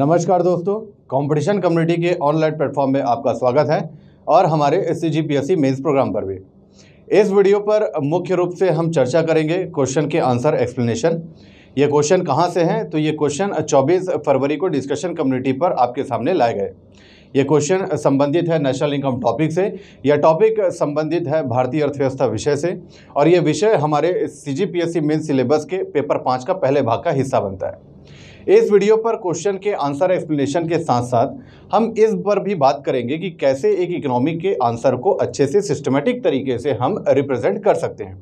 नमस्कार दोस्तों competition community के ऑनलाइन प्लेटफॉर्म में आपका स्वागत है और हमारे S C G P S C mains program पर भी इस वीडियो पर मुख्य रूप से हम चर्चा करेंगे क्वेश्चन के आंसर एक्सप्लेनेशन ये क्वेश्चन कहाँ से हैं तो ये क्वेश्चन 24 फरवरी को डिस्कशन कम्युनिटी पर आपके सामने लाए गए ये क्वेश्चन संबंधित है नेशनल इनकम टॉपिक से यह टॉपिक संबंधित है भारतीय अर्थव्यवस्था विषय से और ये विषय हमारे C G P S C syllabus के पेपर पाँच का पहले भाग का हिस्सा बनता है इस वीडियो पर क्वेश्चन के आंसर एक्सप्लेनेशन के साथ साथ हम इस पर भी बात करेंगे कि कैसे एक इकोनॉमी के आंसर को अच्छे से सिस्टमेटिक तरीके से हम रिप्रेजेंट कर सकते हैं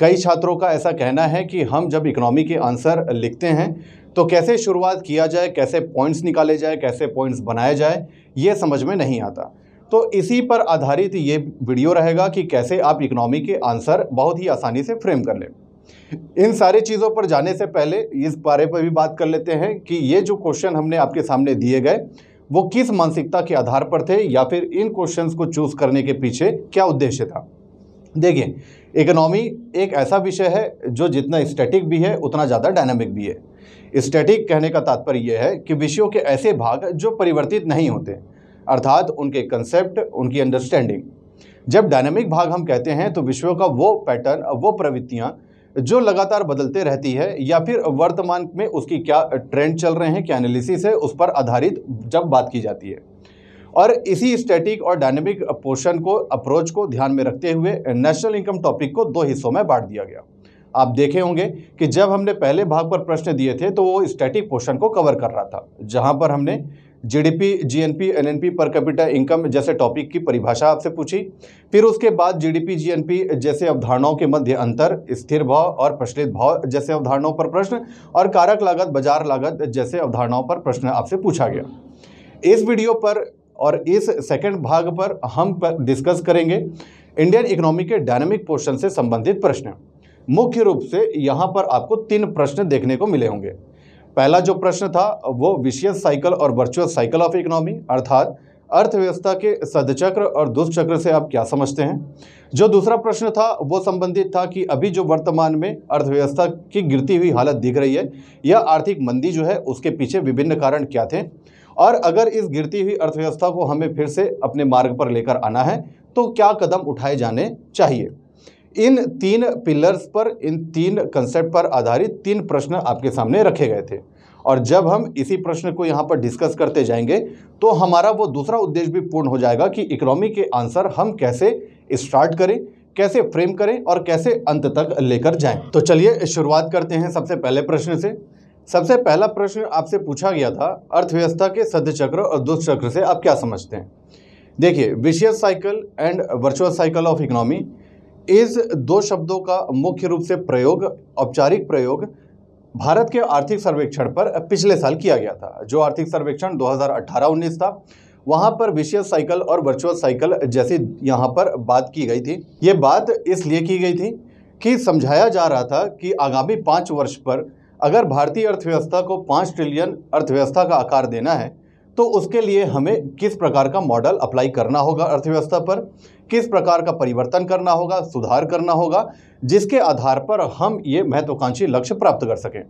कई छात्रों का ऐसा कहना है कि हम जब इकोनॉमी के आंसर लिखते हैं तो कैसे शुरुआत किया जाए कैसे पॉइंट्स निकाले जाए कैसे पॉइंट्स बनाए जाए ये समझ में नहीं आता तो इसी पर आधारित ये वीडियो रहेगा कि कैसे आप इकोनॉमी के आंसर बहुत ही आसानी से फ्रेम कर लें इन सारी चीज़ों पर जाने से पहले इस बारे पर भी बात कर लेते हैं कि ये जो क्वेश्चन हमने आपके सामने दिए गए वो किस मानसिकता के आधार पर थे या फिर इन क्वेश्चंस को चूज़ करने के पीछे क्या उद्देश्य था देखिए इकोनॉमी एक ऐसा विषय है जो जितना स्टैटिक भी है उतना ज़्यादा डायनामिक भी है स्टैटिक कहने का तात्पर्य यह है कि विषयों के ऐसे भाग जो परिवर्तित नहीं होते अर्थात उनके कंसेप्ट उनकी अंडरस्टैंडिंग जब डायनेमिक भाग हम कहते हैं तो विषयों का वो पैटर्न वो प्रवृत्तियाँ जो लगातार बदलते रहती है या फिर वर्तमान में उसकी क्या ट्रेंड चल रहे हैं क्या एनालिसिस है उस पर आधारित जब बात की जाती है और इसी स्टैटिक और डायनेमिक पोर्शन को अप्रोच को ध्यान में रखते हुए नेशनल इनकम टॉपिक को दो हिस्सों में बांट दिया गया आप देखे होंगे कि जब हमने पहले भाग पर प्रश्न दिए थे तो वो स्टैटिक पोर्शन को कवर कर रहा था जहाँ पर हमने GDP GNP NNP per capita income जैसे टॉपिक की परिभाषा आपसे पूछी फिर उसके बाद जीडीपी जीएनपी जैसे अवधारणाओं के मध्य अंतर स्थिर भाव और प्रचलित भाव जैसे अवधारणाओं पर प्रश्न और कारक लागत बाजार लागत जैसे अवधारणाओं पर प्रश्न आपसे पूछा गया इस वीडियो पर और इस सेकेंड भाग पर हम डिस्कस करेंगे इंडियन इकोनॉमी के डायनेमिक पोर्शन से संबंधित प्रश्न मुख्य रूप से यहाँ पर आपको तीन प्रश्न देखने को मिले होंगे पहला जो प्रश्न था वो विशियस साइकिल और वर्चुअल साइकिल ऑफ इकोनॉमी अर्थात अर्थव्यवस्था के सदचक्र और दुष्चक्र से आप क्या समझते हैं जो दूसरा प्रश्न था वो संबंधित था कि अभी जो वर्तमान में अर्थव्यवस्था की गिरती हुई हालत दिख रही है या आर्थिक मंदी जो है उसके पीछे विभिन्न कारण क्या थे और अगर इस गिरती हुई अर्थव्यवस्था को हमें फिर से अपने मार्ग पर लेकर आना है तो क्या कदम उठाए जाने चाहिए इन तीन पिलर्स पर इन तीन कंसेप्ट पर आधारित तीन प्रश्न आपके सामने रखे गए थे और जब हम इसी प्रश्न को यहाँ पर डिस्कस करते जाएंगे तो हमारा वो दूसरा उद्देश्य भी पूर्ण हो जाएगा कि इकोनॉमी के आंसर हम कैसे स्टार्ट करें कैसे फ्रेम करें और कैसे अंत तक लेकर जाएं तो चलिए शुरुआत करते हैं सबसे पहले प्रश्न से सबसे पहला प्रश्न आपसे पूछा गया था अर्थव्यवस्था के सद्य चक्र और दुष्ट चक्र से आप क्या समझते हैं देखिए vicious cycle and virtual cycle of economy इस दो शब्दों का मुख्य रूप से प्रयोग औपचारिक प्रयोग भारत के आर्थिक सर्वेक्षण पर पिछले साल किया गया था जो आर्थिक सर्वेक्षण 2018-19 था वहाँ पर विशेष साइकिल और वर्चुअल साइकिल जैसी यहाँ पर बात की गई थी ये बात इसलिए की गई थी कि समझाया जा रहा था कि आगामी पाँच वर्ष पर अगर भारतीय अर्थव्यवस्था को पाँच ट्रिलियन अर्थव्यवस्था का आकार देना है तो उसके लिए हमें किस प्रकार का मॉडल अप्लाई करना होगा अर्थव्यवस्था पर किस प्रकार का परिवर्तन करना होगा सुधार करना होगा जिसके आधार पर हम ये महत्वाकांक्षी लक्ष्य प्राप्त कर सकें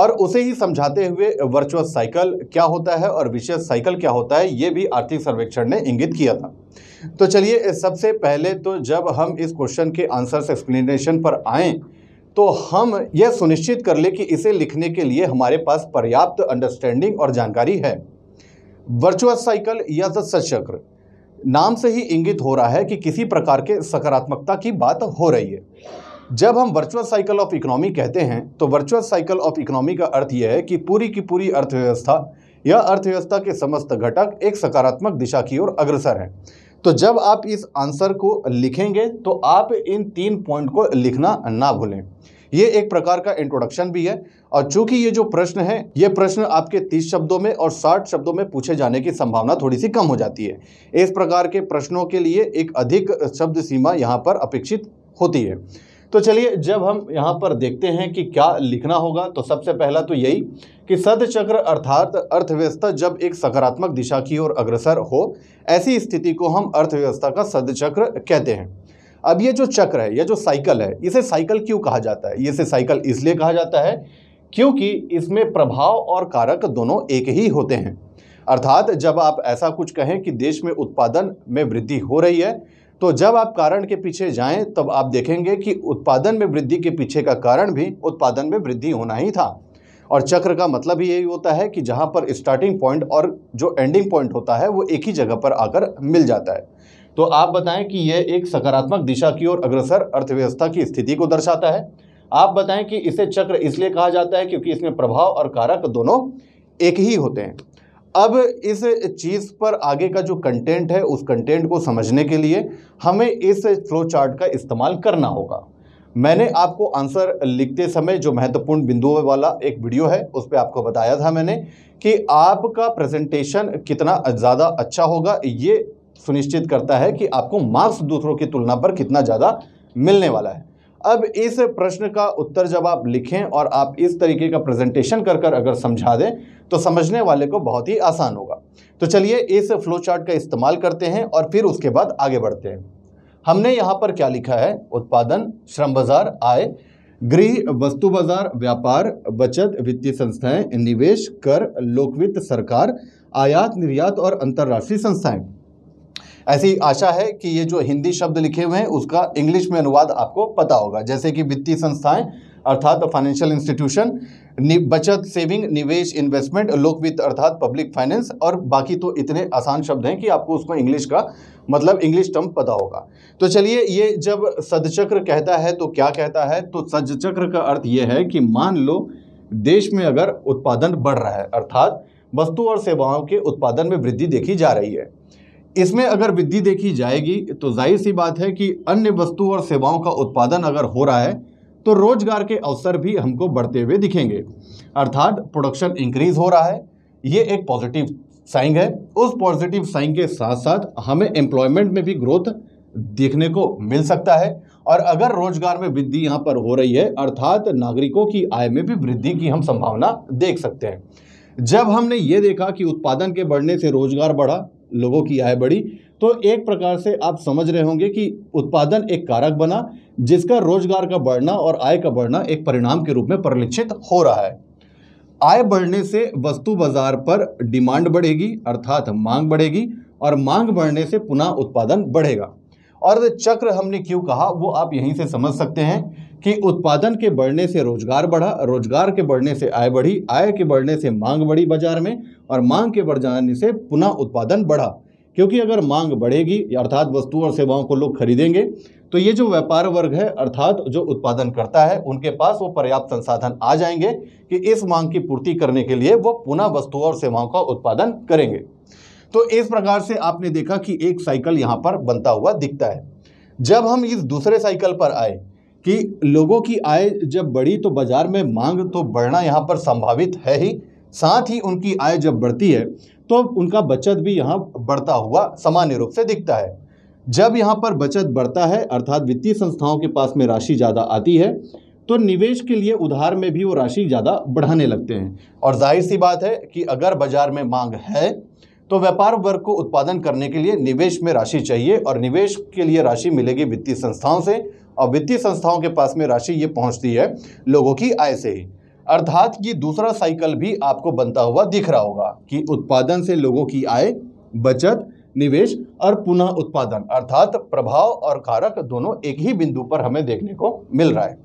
और उसे ही समझाते हुए वर्चुअल साइकिल क्या होता है और विशेष साइकिल क्या होता है ये भी आर्थिक सर्वेक्षण ने इंगित किया था तो चलिए सबसे पहले तो जब हम इस क्वेश्चन के आंसर्स एक्सप्लेनेशन पर आएँ तो हम यह सुनिश्चित कर ले कि इसे लिखने के लिए हमारे पास पर्याप्त अंडरस्टैंडिंग और जानकारी है वर्चुअल साइकिल या सचक्र नाम से ही इंगित हो रहा है कि किसी प्रकार के सकारात्मकता की बात हो रही है जब हम वर्चुअल साइकिल ऑफ इकोनॉमी कहते हैं तो वर्चुअल साइकिल ऑफ इकोनॉमी का अर्थ यह है कि पूरी की पूरी अर्थव्यवस्था या अर्थव्यवस्था के समस्त घटक एक सकारात्मक दिशा की ओर अग्रसर हैं तो जब आप इस आंसर को लिखेंगे तो आप इन तीन पॉइंट को लिखना ना भूलें ये एक प्रकार का इंट्रोडक्शन भी है और चूंकि ये जो प्रश्न है ये प्रश्न आपके तीस शब्दों में और साठ शब्दों में पूछे जाने की संभावना थोड़ी सी कम हो जाती है इस प्रकार के प्रश्नों के लिए एक अधिक शब्द सीमा यहाँ पर अपेक्षित होती है तो चलिए जब हम यहाँ पर देखते हैं कि क्या लिखना होगा तो सबसे पहला तो यही कि सदचक्र अर्थात अर्थव्यवस्था जब एक सकारात्मक दिशा की ओर अग्रसर हो ऐसी स्थिति को हम अर्थव्यवस्था का सदचक्र कहते हैं अब ये जो चक्र है ये जो साइकिल है इसे साइकिल क्यों कहा जाता है इसे साइकिल इसलिए कहा जाता है क्योंकि इसमें प्रभाव और कारक दोनों एक ही होते हैं अर्थात जब आप ऐसा कुछ कहें कि देश में उत्पादन में वृद्धि हो रही है तो जब आप कारण के पीछे जाएं तब आप देखेंगे कि उत्पादन में वृद्धि के पीछे का कारण भी उत्पादन में वृद्धि होना ही था और चक्र का मतलब ही यही होता है कि जहाँ पर स्टार्टिंग पॉइंट और जो एंडिंग पॉइंट होता है वो एक ही जगह पर आकर मिल जाता है तो आप बताएं कि यह एक सकारात्मक दिशा की ओर अग्रसर अर्थव्यवस्था की स्थिति को दर्शाता है आप बताएं कि इसे चक्र इसलिए कहा जाता है क्योंकि इसमें प्रभाव और कारक दोनों एक ही होते हैं अब इस चीज़ पर आगे का जो कंटेंट है उस कंटेंट को समझने के लिए हमें इस फ्लो चार्ट का इस्तेमाल करना होगा मैंने आपको आंसर लिखते समय जो महत्वपूर्ण बिंदुओं वाला एक वीडियो है उस पर आपको बताया था मैंने कि आपका प्रेजेंटेशन कितना ज़्यादा अच्छा होगा ये सुनिश्चित करता है कि आपको मार्क्स दूसरों की तुलना पर कितना ज़्यादा मिलने वाला है अब इस प्रश्न का उत्तर जब आप लिखें और आप इस तरीके का प्रेजेंटेशन कर कर अगर समझा दें तो समझने वाले को बहुत ही आसान होगा तो चलिए इस फ्लो चार्ट का इस्तेमाल करते हैं और फिर उसके बाद आगे बढ़ते हैं हमने यहाँ पर क्या लिखा है उत्पादन श्रम बाजार आय गृह वस्तु बाजार व्यापार बचत वित्तीय संस्थाएं निवेश कर लोकवित्त सरकार आयात निर्यात और अंतर्राष्ट्रीय संस्थाएं ऐसी आशा है कि ये जो हिंदी शब्द लिखे हुए हैं उसका इंग्लिश में अनुवाद आपको पता होगा जैसे कि वित्तीय संस्थाएं अर्थात फाइनेंशियल इंस्टीट्यूशन बचत सेविंग निवेश इन्वेस्टमेंट लोक वित्त अर्थात पब्लिक फाइनेंस और बाकी तो इतने आसान शब्द हैं कि आपको उसको इंग्लिश का मतलब इंग्लिश टर्म पता होगा तो चलिए ये जब सदचक्र कहता है तो क्या कहता है तो सदचक्र का अर्थ ये है कि मान लो देश में अगर उत्पादन बढ़ रहा है अर्थात वस्तु और सेवाओं के उत्पादन में वृद्धि देखी जा रही है इसमें अगर वृद्धि देखी जाएगी तो जाहिर सी बात है कि अन्य वस्तु और सेवाओं का उत्पादन अगर हो रहा है तो रोजगार के अवसर भी हमको बढ़ते हुए दिखेंगे अर्थात प्रोडक्शन इंक्रीज हो रहा है ये एक पॉजिटिव साइन है उस पॉजिटिव साइन के साथ साथ हमें एम्प्लॉयमेंट में भी ग्रोथ देखने को मिल सकता है और अगर रोजगार में वृद्धि यहाँ पर हो रही है अर्थात नागरिकों की आय में भी वृद्धि की हम संभावना देख सकते हैं जब हमने ये देखा कि उत्पादन के बढ़ने से रोजगार बढ़ा लोगों की आय बढ़ी तो एक प्रकार से आप समझ रहे होंगे कि उत्पादन एक कारक बना जिसका रोजगार का बढ़ना और आय का बढ़ना एक परिणाम के रूप में परिलक्षित हो रहा है आय बढ़ने से वस्तु बाजार पर डिमांड बढ़ेगी अर्थात मांग बढ़ेगी और मांग बढ़ने से पुनः उत्पादन बढ़ेगा और चक्र हमने क्यों कहा वो आप यहीं से समझ सकते हैं कि उत्पादन के बढ़ने से रोजगार बढ़ा रोजगार के बढ़ने से आय बढ़ी आय के बढ़ने से मांग बढ़ी बाजार में और मांग के बढ़ जाने से पुनः उत्पादन बढ़ा क्योंकि अगर मांग बढ़ेगी अर्थात वस्तुओं और सेवाओं को लोग खरीदेंगे तो ये जो व्यापार वर्ग है अर्थात जो उत्पादन करता है उनके पास वो पर्याप्त संसाधन आ जाएंगे कि इस मांग की पूर्ति करने के लिए वो पुनः वस्तुओं और सेवाओं का उत्पादन करेंगे तो इस प्रकार से आपने देखा कि एक साइकिल यहाँ पर बनता हुआ दिखता है जब हम इस दूसरे साइकिल पर आए कि लोगों की आय जब बढ़ी तो बाज़ार में मांग तो बढ़ना यहाँ पर संभावित है ही साथ ही उनकी आय जब बढ़ती है तो उनका बचत भी यहाँ बढ़ता हुआ सामान्य रूप से दिखता है जब यहाँ पर बचत बढ़ता है अर्थात वित्तीय संस्थाओं के पास में राशि ज़्यादा आती है तो निवेश के लिए उधार में भी वो राशि ज़्यादा बढ़ाने लगते हैं और जाहिर सी बात है कि अगर बाज़ार में मांग है तो व्यापार वर्ग को उत्पादन करने के लिए निवेश में राशि चाहिए और निवेश के लिए राशि मिलेगी वित्तीय संस्थाओं से और वित्तीय संस्थाओं के पास में राशि ये पहुंचती है लोगों की आय से ही अर्थात ये दूसरा साइकिल भी आपको बनता हुआ दिख रहा होगा कि उत्पादन से लोगों की आय बचत निवेश और पुनः उत्पादन अर्थात प्रभाव और कारक दोनों एक ही बिंदु पर हमें देखने को मिल रहा है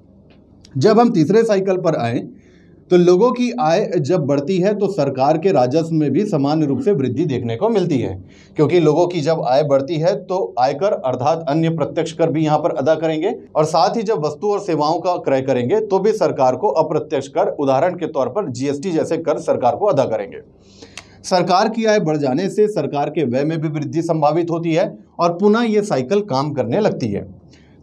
जब हम तीसरे साइकिल पर आए तो लोगों की आय जब बढ़ती है तो सरकार के राजस्व में भी सामान्य रूप से वृद्धि देखने को मिलती है क्योंकि लोगों की जब आय बढ़ती है तो आयकर अर्थात अन्य प्रत्यक्ष कर भी यहाँ पर अदा करेंगे और साथ ही जब वस्तु और सेवाओं का क्रय करेंगे तो भी सरकार को अप्रत्यक्ष कर उदाहरण के तौर पर जीएसटी जैसे कर सरकार को अदा करेंगे सरकार की आय बढ़ जाने से सरकार के व्यय में भी वृद्धि संभावित होती है और पुनः ये साइकिल काम करने लगती है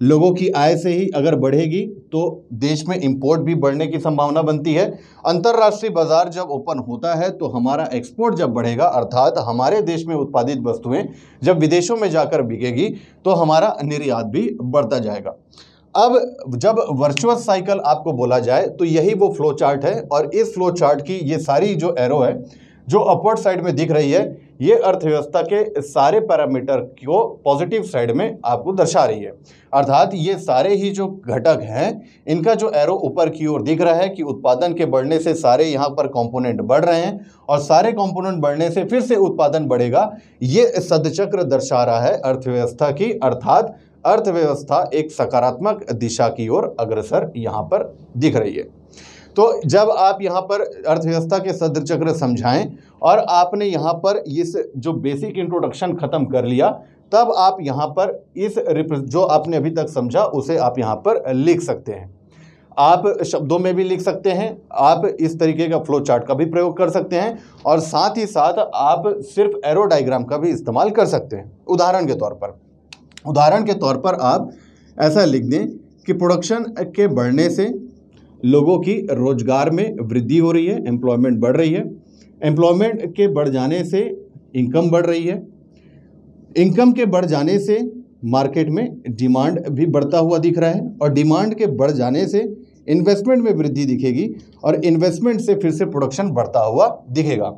लोगों की आय से ही अगर बढ़ेगी तो देश में इंपोर्ट भी बढ़ने की संभावना बनती है अंतर्राष्ट्रीय बाजार जब ओपन होता है तो हमारा एक्सपोर्ट जब बढ़ेगा अर्थात हमारे देश में उत्पादित वस्तुएं जब विदेशों में जाकर बिकेगी तो हमारा निर्यात भी बढ़ता जाएगा अब जब वर्चुअल साइकिल आपको बोला जाए तो यही वो फ्लो चार्ट है और इस फ्लो चार्ट की ये सारी जो एरो है जो अपवर्ड साइड में दिख रही है ये अर्थव्यवस्था के सारे पैरामीटर को पॉजिटिव साइड में आपको दर्शा रही है अर्थात ये सारे ही जो घटक हैं इनका जो एरो ऊपर की ओर दिख रहा है कि उत्पादन के बढ़ने से सारे यहाँ पर कंपोनेंट बढ़ रहे हैं और सारे कंपोनेंट बढ़ने से फिर से उत्पादन बढ़ेगा ये सदचक्र दर्शा रहा है अर्थव्यवस्था की अर्थात अर्थव्यवस्था एक सकारात्मक दिशा की ओर अग्रसर यहाँ पर दिख रही है तो जब आप यहाँ पर अर्थव्यवस्था के सदर चक्र समझाएं और आपने यहाँ पर इस जो बेसिक इंट्रोडक्शन ख़त्म कर लिया तब आप यहाँ पर इस जो आपने अभी तक समझा उसे आप यहाँ पर लिख सकते हैं आप शब्दों में भी लिख सकते हैं आप इस तरीके का फ्लो चार्ट का भी प्रयोग कर सकते हैं और साथ ही साथ आप सिर्फ एरो डायग्राम का भी इस्तेमाल कर सकते हैं उदाहरण के तौर पर उदाहरण के तौर पर आप ऐसा लिख दें कि प्रोडक्शन के बढ़ने से लोगों की रोजगार में वृद्धि हो रही है एम्प्लॉयमेंट बढ़ रही है एम्प्लॉयमेंट के बढ़ जाने से इनकम बढ़ रही है इनकम के बढ़ जाने से मार्केट में डिमांड भी बढ़ता हुआ दिख रहा है और डिमांड के बढ़ जाने से इन्वेस्टमेंट में वृद्धि दिखेगी और इन्वेस्टमेंट से फिर से प्रोडक्शन बढ़ता हुआ दिखेगा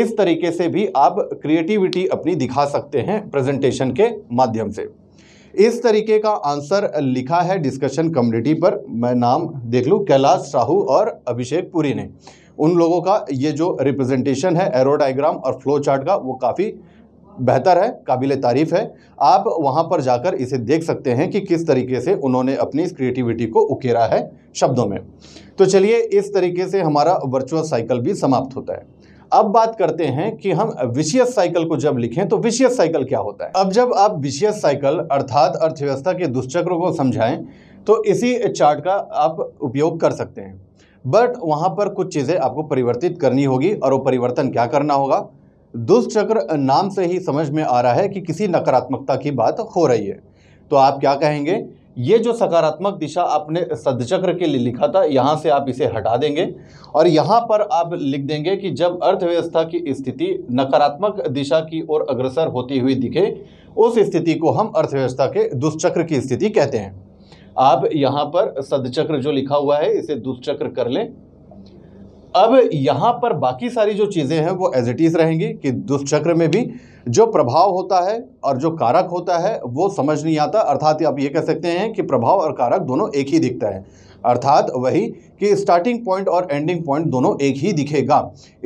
इस तरीके से भी आप क्रिएटिविटी अपनी दिखा सकते हैं प्रेजेंटेशन के माध्यम से इस तरीके का आंसर लिखा है डिस्कशन कम्युनिटी पर मैं नाम देख लूँ कैलाश साहू और अभिषेक पुरी ने उन लोगों का ये जो रिप्रेजेंटेशन है एरो डायग्राम और फ्लो चार्ट का वो काफ़ी बेहतर है काबिल तारीफ़ है आप वहाँ पर जाकर इसे देख सकते हैं कि किस तरीके से उन्होंने अपनी इस क्रिएटिविटी को उकेरा है शब्दों में तो चलिए इस तरीके से हमारा वर्चुअल साइकिल भी समाप्त होता है अब बात करते हैं कि हम विशियस साइकिल को जब लिखें तो विशियस साइकिल क्या होता है अब जब आप विशियस साइकिल अर्थात अर्थव्यवस्था के दुष्चक्र को समझाएं तो इसी चार्ट का आप उपयोग कर सकते हैं बट वहाँ पर कुछ चीज़ें आपको परिवर्तित करनी होगी और वो परिवर्तन क्या करना होगा दुष्चक्र नाम से ही समझ में आ रहा है कि किसी नकारात्मकता की बात हो रही है तो आप क्या कहेंगे ये जो सकारात्मक दिशा आपने सदचक्र के लिए लिखा था यहाँ से आप इसे हटा देंगे और यहाँ पर आप लिख देंगे कि जब अर्थव्यवस्था की स्थिति नकारात्मक दिशा की ओर अग्रसर होती हुई दिखे उस स्थिति को हम अर्थव्यवस्था के दुष्चक्र की स्थिति कहते हैं आप यहाँ पर सदचक्र जो लिखा हुआ है इसे दुष्चक्र कर लें अब यहाँ पर बाकी सारी जो चीज़ें हैं वो एज इट इज़ रहेंगी कि दुष्चक्र में भी जो प्रभाव होता है और जो कारक होता है वो समझ नहीं आता अर्थात आप ये कह सकते हैं कि प्रभाव और कारक दोनों एक ही दिखता है अर्थात वही कि स्टार्टिंग पॉइंट और एंडिंग पॉइंट दोनों एक ही दिखेगा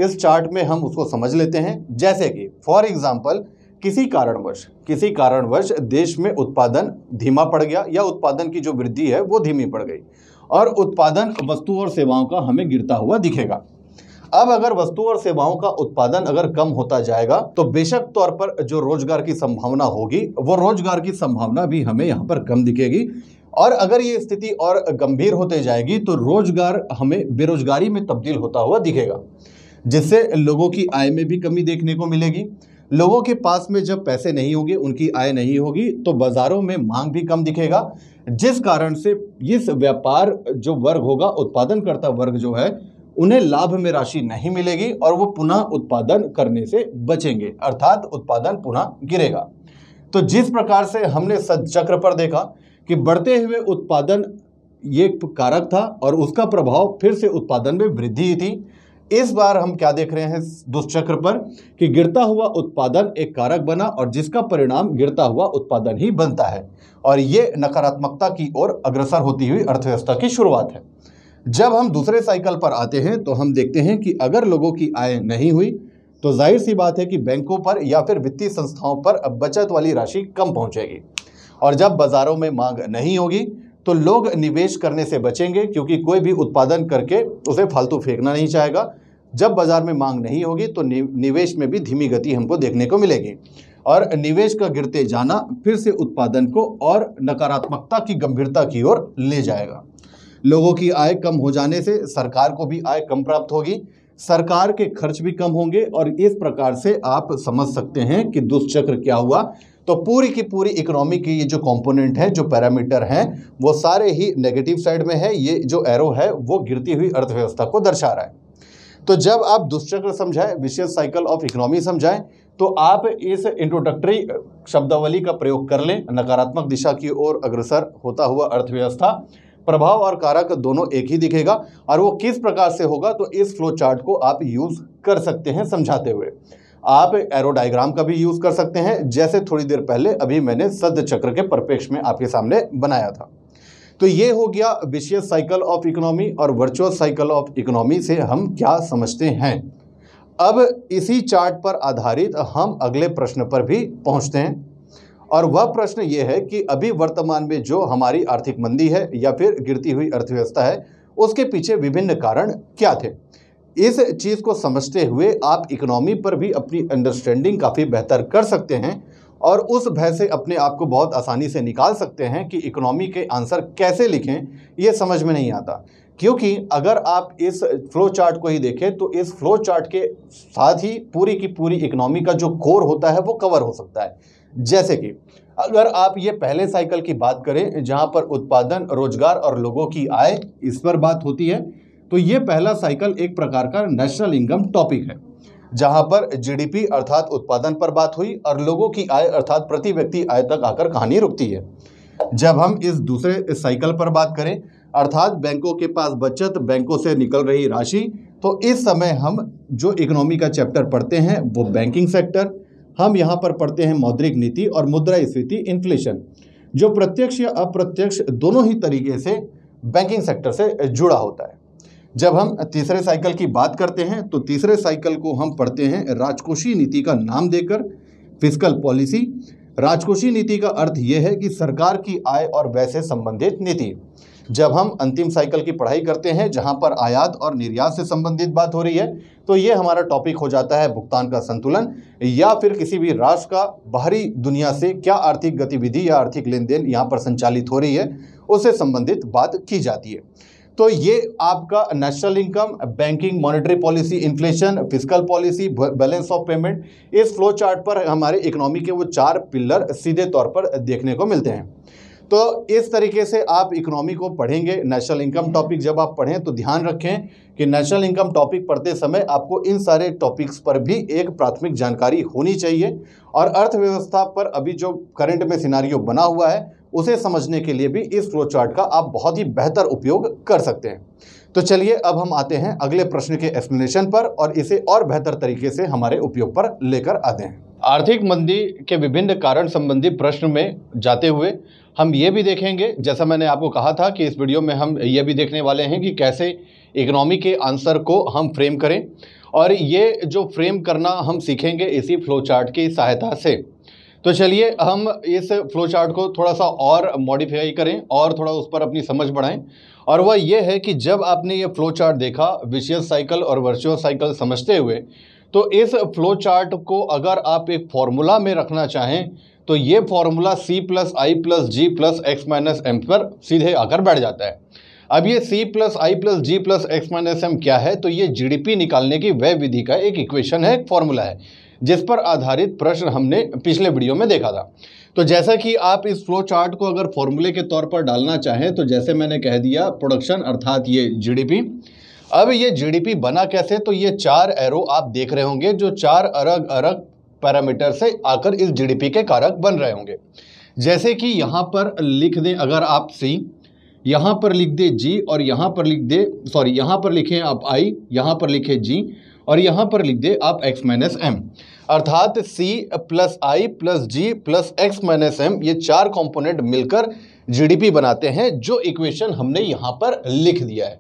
इस चार्ट में हम उसको समझ लेते हैं जैसे कि फॉर एग्ज़ाम्पल किसी कारणवश किसी कारणवश देश में उत्पादन धीमा पड़ गया या उत्पादन की जो वृद्धि है वो धीमी पड़ गई और उत्पादन वस्तु और सेवाओं का हमें गिरता हुआ दिखेगा अब अगर वस्तु और सेवाओं का उत्पादन अगर कम होता जाएगा तो बेशक तौर पर जो रोजगार की संभावना होगी वो रोजगार की संभावना भी हमें यहाँ पर कम दिखेगी और अगर ये स्थिति और गंभीर होते जाएगी तो रोजगार हमें बेरोजगारी में तब्दील होता हुआ दिखेगा जिससे लोगों की आय में भी कमी देखने को मिलेगी लोगों के पास में जब पैसे नहीं होंगे उनकी आय नहीं होगी तो बाज़ारों में मांग भी कम दिखेगा जिस कारण से इस व्यापार जो वर्ग होगा उत्पादन करता वर्ग जो है उन्हें लाभ में राशि नहीं मिलेगी और वो पुनः उत्पादन करने से बचेंगे अर्थात उत्पादन पुनः गिरेगा तो जिस प्रकार से हमने सचक्र पर देखा कि बढ़ते हुए उत्पादन ये कारक था और उसका प्रभाव फिर से उत्पादन में वृद्धि थी इस बार हम क्या देख रहे हैं दुष्चक्र पर कि गिरता हुआ उत्पादन एक कारक बना और जिसका परिणाम गिरता हुआ उत्पादन ही बनता है और ये नकारात्मकता की ओर अग्रसर होती हुई अर्थव्यवस्था की शुरुआत है जब हम दूसरे साइकिल पर आते हैं तो हम देखते हैं कि अगर लोगों की आय नहीं हुई तो जाहिर सी बात है कि बैंकों पर या फिर वित्तीय संस्थाओं पर बचत वाली राशि कम पहुंचेगी और जब बाज़ारों में मांग नहीं होगी तो लोग निवेश करने से बचेंगे क्योंकि कोई भी उत्पादन करके उसे फालतू फेंकना नहीं चाहेगा जब बाज़ार में मांग नहीं होगी तो निवेश में भी धीमी गति हमको देखने को मिलेगी और निवेश का गिरते जाना फिर से उत्पादन को और नकारात्मकता की गंभीरता की ओर ले जाएगा लोगों की आय कम हो जाने से सरकार को भी आय कम प्राप्त होगी सरकार के खर्च भी कम होंगे और इस प्रकार से आप समझ सकते हैं कि दुष्चक्र क्या हुआ तो पूरी की पूरी इकोनॉमी की ये जो कंपोनेंट है जो पैरामीटर हैं वो सारे ही नेगेटिव साइड में है ये जो एरो है वो गिरती हुई अर्थव्यवस्था को दर्शा रहा है तो जब आप दुष्चक्र समझाएं विशेष साइकिल ऑफ इकोनॉमी समझाएं तो आप इस इंट्रोडक्टरी शब्दावली का प्रयोग कर लें नकारात्मक दिशा की ओर अग्रसर होता हुआ अर्थव्यवस्था प्रभाव और कारक दोनों एक ही दिखेगा और वो किस प्रकार से होगा तो इस फ्लो चार्ट को आप यूज़ कर सकते हैं समझाते हुए आप एरोडाइग्राम का भी यूज़ कर सकते हैं जैसे थोड़ी देर पहले अभी मैंने सद चक्र के परिपेक्ष में आपके सामने बनाया था तो ये हो गया विशेष साइकिल ऑफ इकोनॉमी और वर्चुअल साइकिल ऑफ इकोनॉमी से हम क्या समझते हैं अब इसी चार्ट पर आधारित हम अगले प्रश्न पर भी पहुंचते हैं और वह प्रश्न ये है कि अभी वर्तमान में जो हमारी आर्थिक मंदी है या फिर गिरती हुई अर्थव्यवस्था है उसके पीछे विभिन्न कारण क्या थे इस चीज़ को समझते हुए आप इकोनॉमी पर भी अपनी अंडरस्टैंडिंग काफ़ी बेहतर कर सकते हैं और उस भय से अपने आप को बहुत आसानी से निकाल सकते हैं कि इकोनॉमी के आंसर कैसे लिखें ये समझ में नहीं आता क्योंकि अगर आप इस फ्लो चार्ट को ही देखें तो इस फ्लो चार्ट के साथ ही पूरी की पूरी इकोनॉमी का जो कोर होता है वो कवर हो सकता है जैसे कि अगर आप ये पहले साइकिल की बात करें जहाँ पर उत्पादन रोजगार और लोगों की आय इस पर बात होती है तो ये पहला साइकिल एक प्रकार का नेशनल इनकम टॉपिक है जहां पर जीडीपी अर्थात उत्पादन पर बात हुई और लोगों की आय अर्थात प्रति व्यक्ति आय तक आकर कहानी रुकती है जब हम इस दूसरे साइकिल पर बात करें अर्थात बैंकों के पास बचत बैंकों से निकल रही राशि तो इस समय हम जो इकोनॉमी का चैप्टर पढ़ते हैं वो बैंकिंग सेक्टर हम यहाँ पर पढ़ते हैं मौद्रिक नीति और मुद्रा स्थिति इन्फ्लेशन जो प्रत्यक्ष या अप्रत्यक्ष दोनों ही तरीके से बैंकिंग सेक्टर से जुड़ा होता है जब हम तीसरे साइकिल की बात करते हैं तो तीसरे साइकिल को हम पढ़ते हैं राजकोषीय नीति का नाम देकर फिजिकल पॉलिसी राजकोषीय नीति का अर्थ यह है कि सरकार की आय और वैसे संबंधित नीति जब हम अंतिम साइकिल की पढ़ाई करते हैं जहां पर आयात और निर्यात से संबंधित बात हो रही है तो ये हमारा टॉपिक हो जाता है भुगतान का संतुलन या फिर किसी भी राष्ट्र का बाहरी दुनिया से क्या आर्थिक गतिविधि या आर्थिक लेन देन यहाँ पर संचालित हो रही है उससे संबंधित बात की जाती है तो ये आपका national income banking monetary policy inflation physical policy balance of payment इस फ्लो चार्ट पर हमारे इकोनॉमी के वो चार पिलर सीधे तौर पर देखने को मिलते हैं तो इस तरीके से आप इकोनॉमी को पढ़ेंगे नेशनल इनकम टॉपिक जब आप पढ़ें तो ध्यान रखें कि नेशनल इनकम टॉपिक पढ़ते समय आपको इन सारे टॉपिक्स पर भी एक प्राथमिक जानकारी होनी चाहिए और अर्थव्यवस्था पर अभी जो करंट में सिनारियो बना हुआ है उसे समझने के लिए भी इस फ्लो चार्ट का आप बहुत ही बेहतर उपयोग कर सकते हैं तो चलिए अब हम आते हैं अगले प्रश्न के एक्सप्लेनेशन पर और इसे और बेहतर तरीके से हमारे उपयोग पर लेकर आते हैं आर्थिक मंदी के विभिन्न कारण संबंधी प्रश्न में जाते हुए हम ये भी देखेंगे जैसा मैंने आपको कहा था कि इस वीडियो में हम ये भी देखने वाले हैं कि कैसे इकोनॉमी के आंसर को हम फ्रेम करें और ये जो फ्रेम करना हम सीखेंगे इसी फ्लो चार्ट की सहायता से तो चलिए हम इस फ्लो चार्ट को थोड़ा सा और मॉडिफाई करें और थोड़ा उस पर अपनी समझ बढ़ाएं और वह यह है कि जब आपने ये फ्लो चार्ट देखा विशियस साइकिल और वर्चुअल साइकिल समझते हुए तो इस फ्लो चार्ट को अगर आप एक फॉर्मूला में रखना चाहें तो ये formula C plus I plus G plus X minus M पर सीधे आकर बैठ जाता है अब ये C plus I plus G plus X minus M क्या है तो ये जीडीपी निकालने की वह विधि का एक इक्वेशन है एक फॉर्मूला है जिस पर आधारित प्रश्न हमने पिछले वीडियो में देखा था तो जैसा कि आप इस फ्लो चार्ट को अगर फॉर्मूले के तौर पर डालना चाहें तो जैसे मैंने कह दिया प्रोडक्शन अर्थात ये जीडीपी अब ये जीडीपी बना कैसे तो ये चार एरो आप देख रहे होंगे जो चार अलग अलग पैरामीटर से आकर इस जीडीपी के कारक बन रहे होंगे जैसे कि यहाँ पर लिख दें अगर आप सी यहाँ पर लिख दे जी और यहाँ पर लिख दे सॉरी यहाँ पर लिखें आप आई यहाँ पर लिखें जी और यहाँ पर लिख दे आप एक्स माइनस एम अर्थात C plus I plus G plus X minus M ये चार कंपोनेंट मिलकर जीडीपी बनाते हैं जो इक्वेशन हमने यहाँ पर लिख दिया है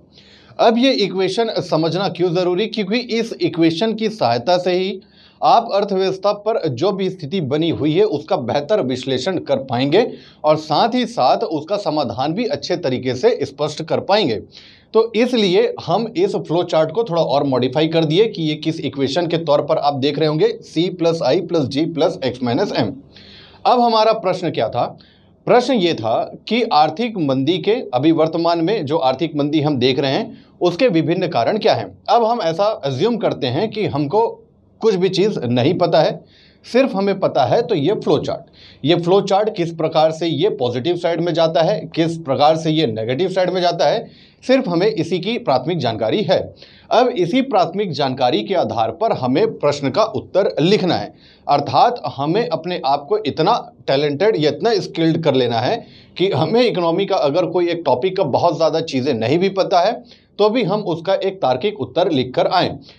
अब ये इक्वेशन समझना क्यों ज़रूरी क्योंकि इस इक्वेशन की सहायता से ही आप अर्थव्यवस्था पर जो भी स्थिति बनी हुई है उसका बेहतर विश्लेषण कर पाएंगे और साथ ही साथ उसका समाधान भी अच्छे तरीके से स्पष्ट कर पाएंगे तो इसलिए हम इस फ्लो चार्ट को थोड़ा और मॉडिफाई कर दिए कि ये किस इक्वेशन के तौर पर आप देख रहे होंगे C plus I plus G plus X minus M अब हमारा प्रश्न क्या था प्रश्न ये था कि आर्थिक मंदी के अभी वर्तमान में जो आर्थिक मंदी हम देख रहे हैं उसके विभिन्न कारण क्या हैं अब हम ऐसा एज्यूम करते हैं कि हमको कुछ भी चीज़ नहीं पता है सिर्फ हमें पता है तो ये फ्लो चार्ट ये फ्लो चार्ट किस प्रकार से ये पॉजिटिव साइड में जाता है किस प्रकार से ये नेगेटिव साइड में जाता है सिर्फ हमें इसी की प्राथमिक जानकारी है अब इसी प्राथमिक जानकारी के आधार पर हमें प्रश्न का उत्तर लिखना है अर्थात हमें अपने आप को इतना टैलेंटेड या इतना स्किल्ड कर लेना है कि हमें इकोनॉमी का अगर कोई एक टॉपिक का बहुत ज़्यादा चीज़ें नहीं भी पता है तो भी हम उसका एक तार्किक उत्तर लिख कर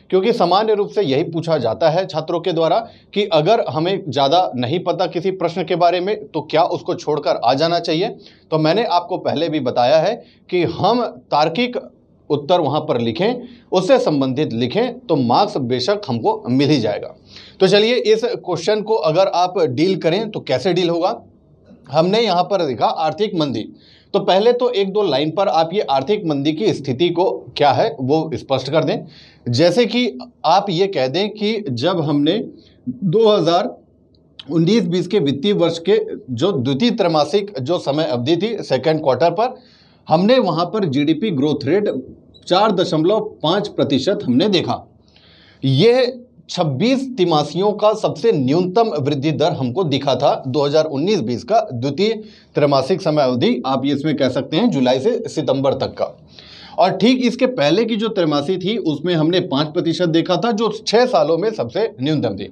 क्योंकि सामान्य रूप से यही पूछा जाता है छात्रों के द्वारा कि अगर हमें ज़्यादा नहीं पता किसी प्रश्न के बारे में तो क्या उसको छोड़कर आ जाना चाहिए तो मैंने आपको पहले भी बताया है कि हम तार्किक उत्तर वहाँ पर लिखें उससे संबंधित लिखें तो मार्क्स बेशक हमको मिल ही जाएगा तो चलिए इस क्वेश्चन को अगर आप डील करें तो कैसे डील होगा हमने यहाँ पर देखा आर्थिक मंदी तो पहले तो एक दो लाइन पर आप ये आर्थिक मंदी की स्थिति को क्या है वो स्पष्ट कर दें जैसे कि आप ये कह दें कि जब हमने 2019-20 के वित्तीय वर्ष के जो द्वितीय त्रैमासिक जो समय अवधि थी सेकेंड क्वार्टर पर हमने वहाँ पर जीडीपी ग्रोथ रेट चार दशमलव पाँच प्रतिशत हमने देखा ये छब्बीस तिमासियों का सबसे न्यूनतम वृद्धि दर हमको दिखा था 2019-20 का द्वितीय त्रैमासिक समय अवधि आप ये इसमें कह सकते हैं जुलाई से सितंबर तक का और ठीक इसके पहले की जो त्रैमासी थी उसमें हमने पाँच प्रतिशत देखा था जो छः सालों में सबसे न्यूनतम थी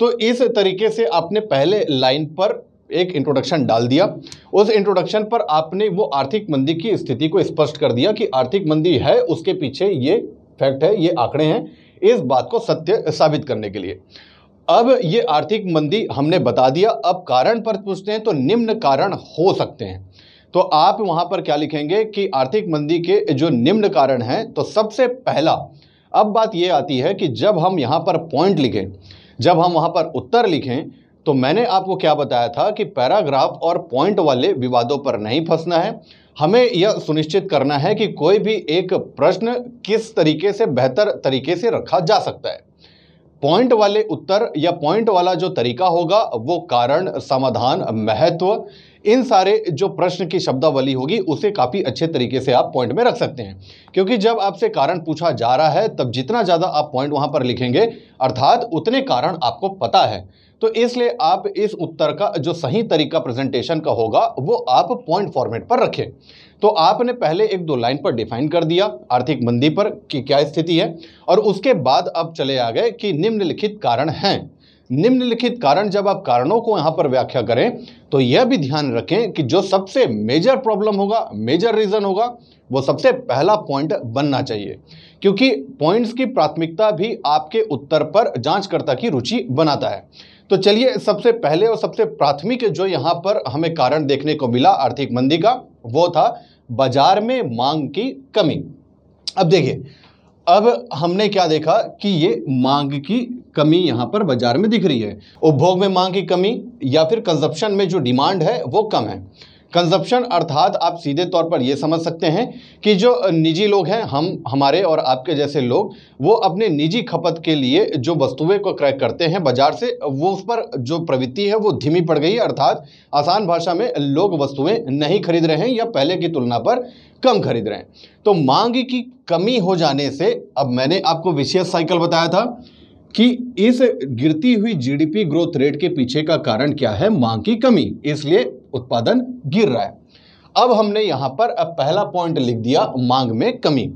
तो इस तरीके से आपने पहले लाइन पर एक इंट्रोडक्शन डाल दिया उस इंट्रोडक्शन पर आपने वो आर्थिक मंदी की स्थिति को स्पष्ट कर दिया कि आर्थिक मंदी है उसके पीछे ये फैक्ट है ये आंकड़े हैं इस बात को सत्य साबित करने के लिए अब ये आर्थिक मंदी हमने बता दिया अब कारण पर पूछते हैं तो निम्न कारण हो सकते हैं तो आप वहां पर क्या लिखेंगे कि आर्थिक मंदी के जो निम्न कारण हैं तो सबसे पहला अब बात ये आती है कि जब हम यहाँ पर पॉइंट लिखें जब हम वहाँ पर उत्तर लिखें तो मैंने आपको क्या बताया था कि पैराग्राफ और पॉइंट वाले विवादों पर नहीं फंसना है हमें यह सुनिश्चित करना है कि कोई भी एक प्रश्न किस तरीके से बेहतर तरीके से रखा जा सकता है पॉइंट वाले उत्तर या पॉइंट वाला जो तरीका होगा वो कारण समाधान महत्व इन सारे जो प्रश्न की शब्दावली होगी उसे काफ़ी अच्छे तरीके से आप पॉइंट में रख सकते हैं क्योंकि जब आपसे कारण पूछा जा रहा है तब जितना ज़्यादा आप पॉइंट वहाँ पर लिखेंगे अर्थात उतने कारण आपको पता है तो इसलिए आप इस उत्तर का जो सही तरीका प्रेजेंटेशन का होगा वो आप पॉइंट फॉर्मेट पर रखें तो आपने पहले एक दो लाइन पर डिफाइन कर दिया आर्थिक मंदी पर कि क्या स्थिति है और उसके बाद आप चले आ गए कि निम्नलिखित कारण हैं निम्नलिखित कारण जब आप कारणों को यहाँ पर व्याख्या करें तो यह भी ध्यान रखें कि जो सबसे मेजर प्रॉब्लम होगा मेजर रीज़न होगा वो सबसे पहला पॉइंट बनना चाहिए क्योंकि पॉइंट्स की प्राथमिकता भी आपके उत्तर पर जांचकर्ता की रुचि बनाता है तो चलिए सबसे पहले और सबसे प्राथमिक जो यहाँ पर हमें कारण देखने को मिला आर्थिक मंदी का वो था बाजार में मांग की कमी अब देखिए अब हमने क्या देखा कि ये मांग की कमी यहाँ पर बाजार में दिख रही है उपभोग में मांग की कमी या फिर कंजप्शन में जो डिमांड है वो कम है कंजप्शन अर्थात आप सीधे तौर पर यह समझ सकते हैं कि जो निजी लोग हैं हम हमारे और आपके जैसे लोग वो अपने निजी खपत के लिए जो वस्तुएं को क्रय करते हैं बाजार से वो उस पर जो प्रवृत्ति है वो धीमी पड़ गई अर्थात आसान भाषा में लोग वस्तुएं नहीं खरीद रहे हैं या पहले की तुलना पर कम खरीद रहे हैं तो मांग की कमी हो जाने से अब मैंने आपको विशेष साइकिल बताया था कि इस गिरती हुई जीडीपी ग्रोथ रेट के पीछे का कारण क्या है मांग की कमी इसलिए उत्पादन गिर रहा है अब हमने यहां पर अब पहला पॉइंट लिख दिया मांग में कमी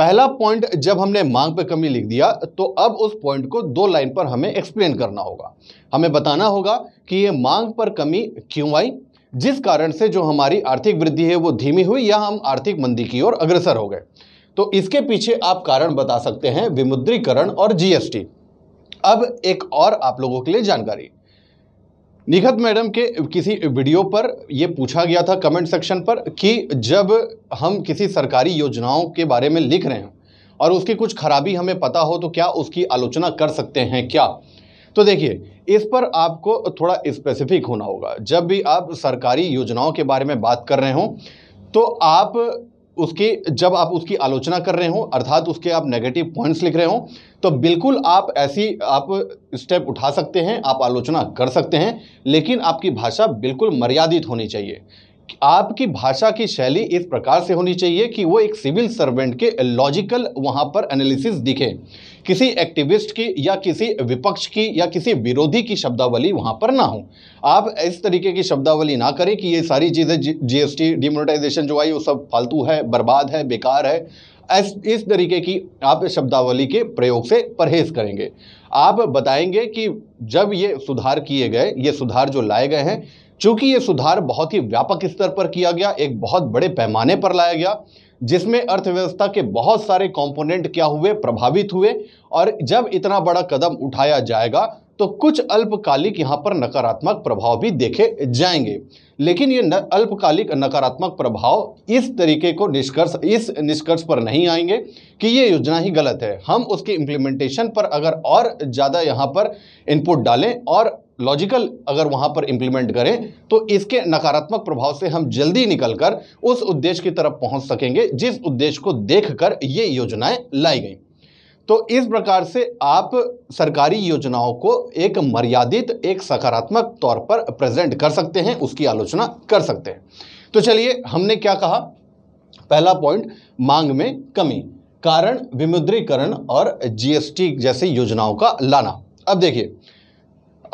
पहला पॉइंट जब हमने मांग पर कमी लिख दिया तो अब उस पॉइंट को दो लाइन पर हमें एक्सप्लेन करना होगा हमें बताना होगा कि ये मांग पर कमी क्यों आई जिस कारण से जो हमारी आर्थिक वृद्धि है वो धीमी हुई या हम आर्थिक मंदी की ओर अग्रसर हो गए तो इसके पीछे आप कारण बता सकते हैं विमुद्रीकरण और जीएसटी अब एक और आप लोगों के लिए जानकारी निखत मैडम के किसी वीडियो पर ये पूछा गया था कमेंट सेक्शन पर कि जब हम किसी सरकारी योजनाओं के बारे में लिख रहे हैं और उसकी कुछ खराबी हमें पता हो तो क्या उसकी आलोचना कर सकते हैं क्या तो देखिए इस पर आपको थोड़ा स्पेसिफिक होना होगा जब भी आप सरकारी योजनाओं के बारे में बात कर रहे हों तो आप उसकी जब आप उसकी आलोचना कर रहे हो अर्थात उसके आप नेगेटिव पॉइंट्स लिख रहे हो तो बिल्कुल आप ऐसी आप स्टेप उठा सकते हैं आप आलोचना कर सकते हैं लेकिन आपकी भाषा बिल्कुल मर्यादित होनी चाहिए आपकी भाषा की शैली इस प्रकार से होनी चाहिए कि वो एक सिविल सर्वेंट के लॉजिकल वहाँ पर एनालिसिस दिखे किसी एक्टिविस्ट की या किसी विपक्ष की या किसी विरोधी की शब्दावली वहाँ पर ना हो आप इस तरीके की शब्दावली ना करें कि ये सारी चीज़ें जीएसटी डिमोनेटाइजेशन जो आई वो सब फालतू है बर्बाद है बेकार है इस, इस तरीके की आप शब्दावली के प्रयोग से परहेज करेंगे आप बताएंगे कि जब ये सुधार किए गए ये सुधार जो लाए गए हैं चूंकि ये सुधार बहुत ही व्यापक स्तर पर किया गया एक बहुत बड़े पैमाने पर लाया गया जिसमें अर्थव्यवस्था के बहुत सारे कंपोनेंट क्या हुए प्रभावित हुए और जब इतना बड़ा कदम उठाया जाएगा तो कुछ अल्पकालिक यहाँ पर नकारात्मक प्रभाव भी देखे जाएंगे लेकिन ये अल्पकालिक नकारात्मक प्रभाव इस तरीके को निष्कर्ष इस निष्कर्ष पर नहीं आएंगे कि ये योजना ही गलत है हम उसके इम्प्लीमेंटेशन पर अगर और ज़्यादा यहाँ पर इनपुट डालें और लॉजिकल अगर वहाँ पर इम्प्लीमेंट करें तो इसके नकारात्मक प्रभाव से हम जल्दी निकलकर उस उद्देश्य की तरफ पहुँच सकेंगे जिस उद्देश्य को देखकर ये योजनाएं लाई गई तो इस प्रकार से आप सरकारी योजनाओं को एक मर्यादित एक सकारात्मक तौर पर प्रेजेंट कर सकते हैं उसकी आलोचना कर सकते हैं तो चलिए हमने क्या कहा पहला पॉइंट मांग में कमी कारण विमुद्रीकरण और जीएसटी जैसी योजनाओं का लाना अब देखिए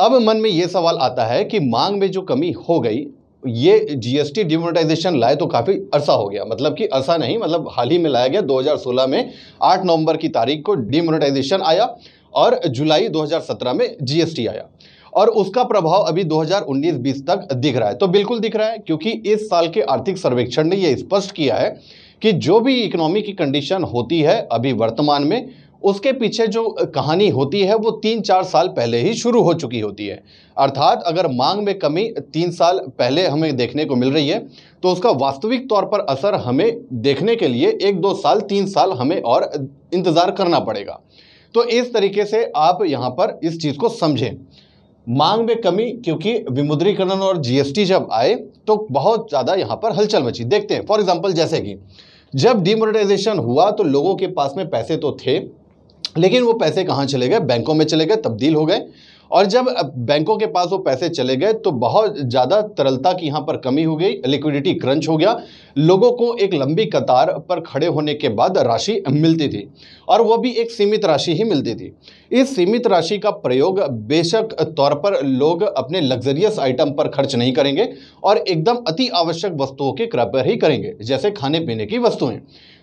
अब मन में ये सवाल आता है कि मांग में जो कमी हो गई ये जीएसटी डिमोनेटाइजेशन लाए तो काफ़ी अरसा हो गया मतलब कि अरसा नहीं मतलब हाल ही में लाया गया 2016 में 8 नवंबर की तारीख को डिमोनेटाइजेशन आया और जुलाई 2017 में जीएसटी आया और उसका प्रभाव अभी 2019-20 तक दिख रहा है तो बिल्कुल दिख रहा है क्योंकि इस साल के आर्थिक सर्वेक्षण ने यह स्पष्ट किया है कि जो भी इकोनॉमी की कंडीशन होती है अभी वर्तमान में उसके पीछे जो कहानी होती है वो तीन चार साल पहले ही शुरू हो चुकी होती है अर्थात अगर मांग में कमी तीन साल पहले हमें देखने को मिल रही है तो उसका वास्तविक तौर पर असर हमें देखने के लिए एक दो साल तीन साल हमें और इंतज़ार करना पड़ेगा तो इस तरीके से आप यहाँ पर इस चीज़ को समझें मांग में कमी क्योंकि विमुद्रीकरण और जीएसटी जब आए तो बहुत ज़्यादा यहाँ पर हलचल मची देखते हैं फॉर एग्जाम्पल जैसे कि जब डिमोनेटाइजेशन हुआ तो लोगों के पास में पैसे तो थे लेकिन वो पैसे कहाँ चले गए बैंकों में चले गए तब्दील हो गए और जब बैंकों के पास वो पैसे चले गए तो बहुत ज़्यादा तरलता की यहाँ पर कमी हो गई लिक्विडिटी क्रंच हो गया लोगों को एक लंबी कतार पर खड़े होने के बाद राशि मिलती थी और वो भी एक सीमित राशि ही मिलती थी इस सीमित राशि का प्रयोग बेशक तौर पर लोग अपने लग्जरियस आइटम पर खर्च नहीं करेंगे और एकदम अति आवश्यक वस्तुओं के क्रय पर ही करेंगे जैसे खाने पीने की वस्तुएँ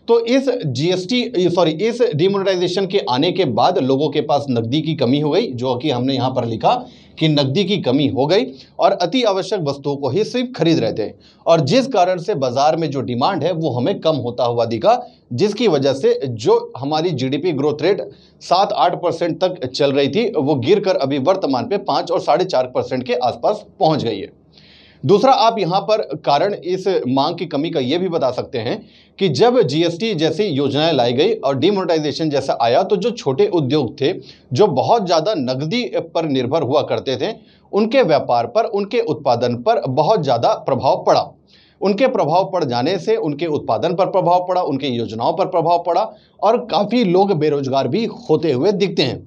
तो इस जीएसटी सॉरी इस डिमोनेटाइजेशन के आने के बाद लोगों के पास नकदी की कमी हो गई जो कि हमने यहाँ पर लिखा कि नकदी की कमी हो गई और अति आवश्यक वस्तुओं को ही सिर्फ खरीद रहे थे और जिस कारण से बाजार में जो डिमांड है वो हमें कम होता हुआ दिखा जिसकी वजह से जो हमारी जीडीपी ग्रोथ रेट सात आठ परसेंट तक चल रही थी वो गिरकर अभी वर्तमान पे पाँच और साढ़े चार परसेंट के आसपास पहुंच गई है दूसरा आप यहाँ पर कारण इस मांग की कमी का ये भी बता सकते हैं कि जब जीएसटी जैसी योजनाएं लाई गई और डिमोनेटाइजेशन जैसा आया तो जो छोटे उद्योग थे जो बहुत ज़्यादा नकदी पर निर्भर हुआ करते थे उनके व्यापार पर उनके उत्पादन पर बहुत ज़्यादा प्रभाव पड़ा उनके प्रभाव पड़ जाने से उनके उत्पादन पर प्रभाव पड़ा उनके योजनाओं पर प्रभाव पड़ा और काफ़ी लोग बेरोजगार भी होते हुए दिखते हैं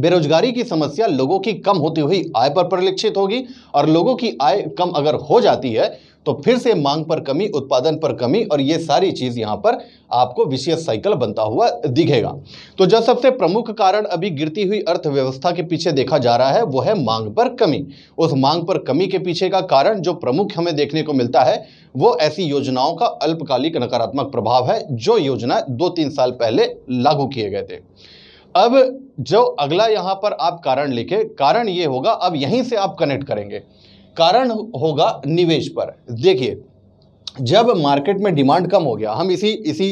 बेरोजगारी की समस्या लोगों की कम होती हुई आय पर परिलक्षित होगी और लोगों की आय कम अगर हो जाती है तो फिर से मांग पर कमी उत्पादन पर कमी और ये सारी चीज़ यहाँ पर आपको विशेष साइकिल बनता हुआ दिखेगा तो जो सबसे प्रमुख कारण अभी गिरती हुई अर्थव्यवस्था के पीछे देखा जा रहा है वो है मांग पर कमी उस मांग पर कमी के पीछे का कारण जो प्रमुख हमें देखने को मिलता है वो ऐसी योजनाओं का अल्पकालिक नकारात्मक प्रभाव है जो योजना दो तीन साल पहले लागू किए गए थे अब जो अगला यहां पर आप कारण लिखे कारण ये होगा अब यहीं से आप कनेक्ट करेंगे कारण होगा निवेश पर देखिए जब मार्केट में डिमांड कम हो गया हम इसी इसी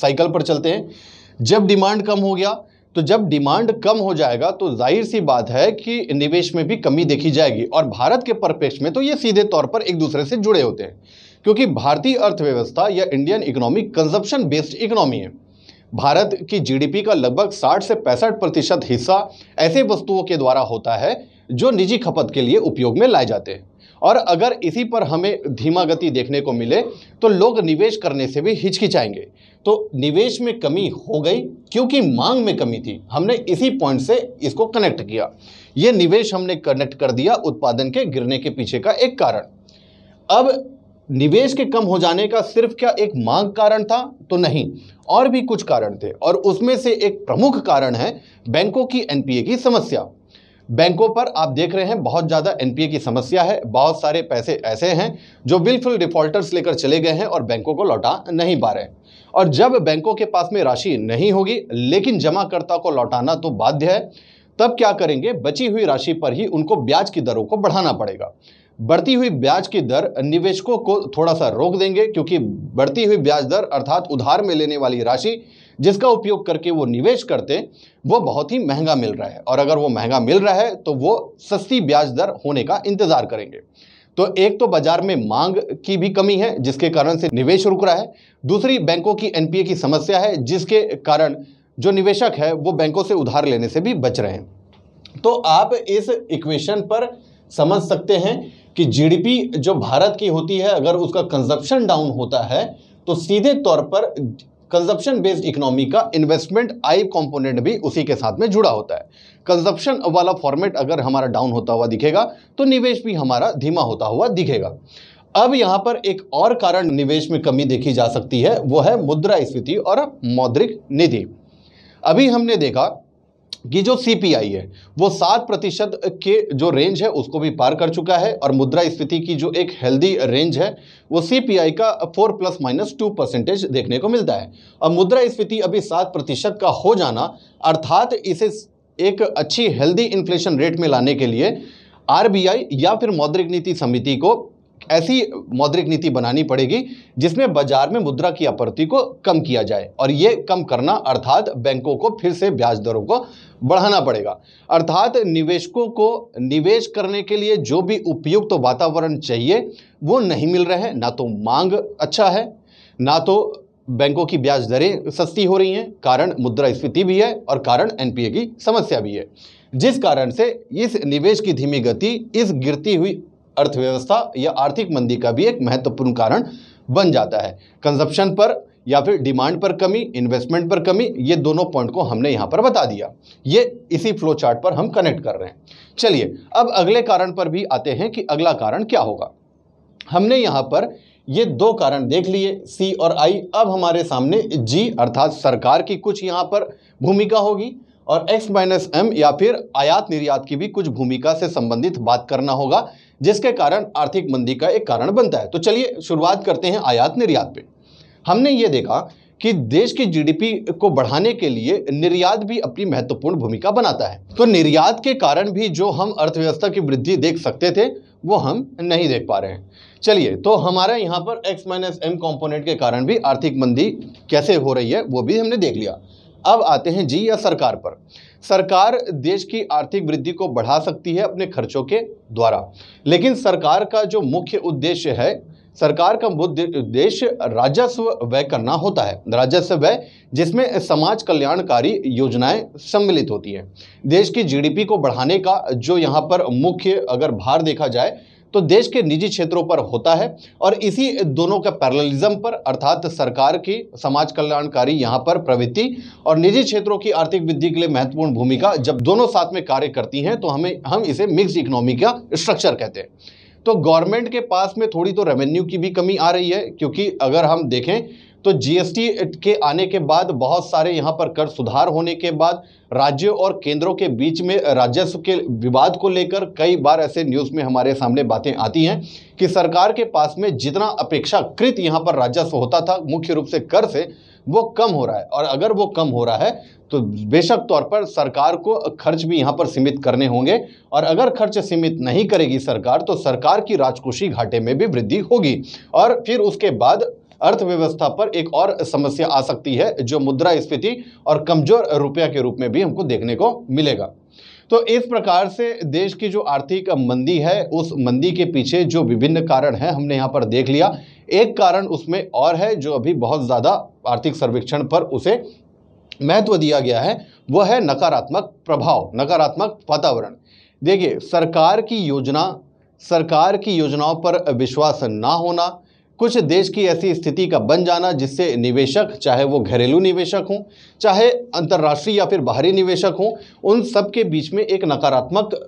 साइकिल पर चलते हैं जब डिमांड कम हो गया तो जब डिमांड कम हो जाएगा तो जाहिर सी बात है कि निवेश में भी कमी देखी जाएगी और भारत के परिप्रेक्ष्य में तो ये सीधे तौर पर एक दूसरे से जुड़े होते हैं क्योंकि भारतीय अर्थव्यवस्था या Indian economy consumption based economy है भारत की जीडीपी का लगभग 60 से पैंसठ प्रतिशत हिस्सा ऐसे वस्तुओं के द्वारा होता है जो निजी खपत के लिए उपयोग में लाए जाते हैं और अगर इसी पर हमें धीमा गति देखने को मिले तो लोग निवेश करने से भी हिचकिचाएंगे तो निवेश में कमी हो गई क्योंकि मांग में कमी थी हमने इसी पॉइंट से इसको कनेक्ट किया ये निवेश हमने कनेक्ट कर दिया उत्पादन के गिरने के पीछे का एक कारण अब निवेश के कम हो जाने का सिर्फ क्या एक मांग कारण था तो नहीं और भी कुछ कारण थे और उसमें से एक प्रमुख कारण है बैंकों की एनपीए की समस्या बैंकों पर आप देख रहे हैं बहुत ज़्यादा एनपीए की समस्या है बहुत सारे पैसे ऐसे हैं जो बिलफुल डिफ़ॉल्टर्स लेकर चले गए हैं और बैंकों को लौटा नहीं पा रहे और जब बैंकों के पास में राशि नहीं होगी लेकिन जमाकर्ता को लौटाना तो बाध्य है तब क्या करेंगे बची हुई राशि पर ही उनको ब्याज की दरों को बढ़ाना पड़ेगा बढ़ती हुई ब्याज की दर निवेशकों को थोड़ा सा रोक देंगे क्योंकि बढ़ती हुई ब्याज दर अर्थात उधार में लेने वाली राशि जिसका उपयोग करके वो निवेश करते वो बहुत ही महंगा मिल रहा है और अगर वो महंगा मिल रहा है तो वो सस्ती ब्याज दर होने का इंतज़ार करेंगे तो एक तो बाजार में मांग की भी कमी है जिसके कारण से निवेश रुक रहा है दूसरी बैंकों की एनपीए की समस्या है जिसके कारण जो निवेशक है वो बैंकों से उधार लेने से भी बच रहे हैं तो आप इस इक्वेशन पर समझ सकते हैं कि जीडीपी जो भारत की होती है अगर उसका कंजप्शन डाउन होता है तो सीधे तौर पर कंजप्शन बेस्ड इकोनॉमी का इन्वेस्टमेंट आई कंपोनेंट भी उसी के साथ में जुड़ा होता है कंजप्शन वाला फॉर्मेट अगर हमारा डाउन होता हुआ दिखेगा तो निवेश भी हमारा धीमा होता हुआ दिखेगा अब यहाँ पर एक और कारण निवेश में कमी देखी जा सकती है वो है मुद्रा स्फीति और मौद्रिक निधि अभी हमने देखा ये जो सीपीआई है वो सात प्रतिशत के जो रेंज है उसको भी पार कर चुका है और मुद्रा स्फीति की जो एक हेल्दी रेंज है वो सीपीआई का four plus minus two percentage देखने को मिलता है और मुद्रा स्फीति अभी सात प्रतिशत का हो जाना अर्थात इसे एक अच्छी हेल्दी इन्फ्लेशन रेट में लाने के लिए आरबीआई या फिर मौद्रिक नीति समिति को ऐसी मौद्रिक नीति बनानी पड़ेगी जिसमें बाजार में मुद्रा की आपूर्ति को कम किया जाए और ये कम करना अर्थात बैंकों को फिर से ब्याज दरों को बढ़ाना पड़ेगा अर्थात निवेशकों को निवेश करने के लिए जो भी उपयुक्त तो वातावरण चाहिए वो नहीं मिल रहे हैं ना तो मांग अच्छा है ना तो बैंकों की ब्याज दरें सस्ती हो रही हैं कारण मुद्रा स्फीति भी है और कारण एनपीए की समस्या भी है जिस कारण से इस निवेश की धीमी गति इस गिरती हुई अर्थव्यवस्था या आर्थिक मंदी का भी एक महत्वपूर्ण कारण बन जाता है कंजप्शन पर या फिर डिमांड पर कमी इन्वेस्टमेंट पर कमी ये दोनों पॉइंट को हमने यहाँ पर बता दिया ये इसी फ्लो चार्ट पर हम कनेक्ट कर रहे हैं चलिए अब अगले कारण पर भी आते हैं कि अगला कारण क्या होगा हमने यहाँ पर ये दो कारण देख लिए सी और आई अब हमारे सामने जी अर्थात सरकार की कुछ यहाँ पर भूमिका होगी और एक्स माइनस एम या फिर आयात निर्यात की भी कुछ भूमिका से संबंधित बात करना होगा जिसके कारण आर्थिक मंदी का एक कारण बनता है तो चलिए शुरुआत करते हैं आयात निर्यात पे हमने ये देखा कि देश की जीडीपी को बढ़ाने के लिए निर्यात भी अपनी महत्वपूर्ण भूमिका बनाता है तो निर्यात के कारण भी जो हम अर्थव्यवस्था की वृद्धि देख सकते थे वो हम नहीं देख पा रहे हैं चलिए तो हमारा यहाँ पर एक्स माइनस एम कॉम्पोनेंट के कारण भी आर्थिक मंदी कैसे हो रही है वो भी हमने देख लिया अब आते हैं जी या सरकार पर सरकार देश की आर्थिक वृद्धि को बढ़ा सकती है अपने खर्चों के द्वारा लेकिन सरकार का जो मुख्य उद्देश्य है सरकार का उद्देश्य राजस्व व्यय करना होता है राजस्व व्यय जिसमें समाज कल्याणकारी योजनाएं सम्मिलित होती हैं देश की जीडीपी को बढ़ाने का जो यहाँ पर मुख्य अगर भार देखा जाए तो देश के निजी क्षेत्रों पर होता है और इसी दोनों के पैरलिज्म पर अर्थात सरकार की समाज कल्याणकारी यहाँ पर प्रवृत्ति और निजी क्षेत्रों की आर्थिक वृद्धि के लिए महत्वपूर्ण भूमिका जब दोनों साथ में कार्य करती हैं तो हमें हम इसे मिक्स इकोनॉमी का स्ट्रक्चर कहते हैं तो गवर्नमेंट के पास में थोड़ी तो रेवेन्यू की भी कमी आ रही है क्योंकि अगर हम देखें तो जीएसटी के आने के बाद बहुत सारे यहाँ पर कर सुधार होने के बाद राज्यों और केंद्रों के बीच में राजस्व के विवाद को लेकर कई बार ऐसे न्यूज़ में हमारे सामने बातें आती हैं कि सरकार के पास में जितना अपेक्षाकृत यहाँ पर राजस्व होता था मुख्य रूप से कर से वो कम हो रहा है और अगर वो कम हो रहा है तो बेशक तौर पर सरकार को खर्च भी यहाँ पर सीमित करने होंगे और अगर खर्च सीमित नहीं करेगी सरकार तो सरकार की राजकोषीय घाटे में भी वृद्धि होगी और फिर उसके बाद अर्थव्यवस्था पर एक और समस्या आ सकती है जो मुद्रा स्फीति और कमजोर रुपया के रूप में भी हमको देखने को मिलेगा तो इस प्रकार से देश की जो आर्थिक मंदी है उस मंदी के पीछे जो विभिन्न कारण हैं हमने यहाँ पर देख लिया एक कारण उसमें और है जो अभी बहुत ज़्यादा आर्थिक सर्वेक्षण पर उसे महत्व दिया गया है वह है नकारात्मक प्रभाव नकारात्मक वातावरण देखिए सरकार की योजना सरकार की योजनाओं पर विश्वास ना होना कुछ देश की ऐसी स्थिति का बन जाना जिससे निवेशक चाहे वो घरेलू निवेशक हों चाहे अंतर्राष्ट्रीय या फिर बाहरी निवेशक हों उन सब के बीच में एक नकारात्मक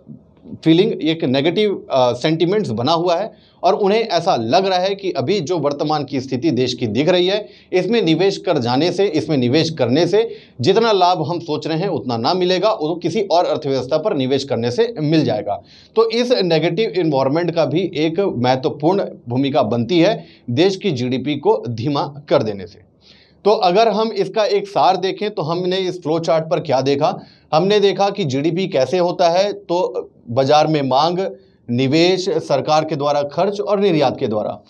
फीलिंग एक नेगेटिव सेंटिमेंट्स uh, बना हुआ है और उन्हें ऐसा लग रहा है कि अभी जो वर्तमान की स्थिति देश की दिख रही है इसमें निवेश कर जाने से इसमें निवेश करने से जितना लाभ हम सोच रहे हैं उतना ना मिलेगा वो किसी और अर्थव्यवस्था पर निवेश करने से मिल जाएगा तो इस नेगेटिव इन्वायरमेंट का भी एक महत्वपूर्ण भूमिका बनती है देश की जी को धीमा कर देने से तो अगर हम इसका एक सार देखें तो हमने इस फ्लो चार्ट पर क्या देखा हमने देखा कि जीडीपी कैसे होता है तो बाजार में मांग निवेश सरकार के द्वारा खर्च और निर्यात के द्वारा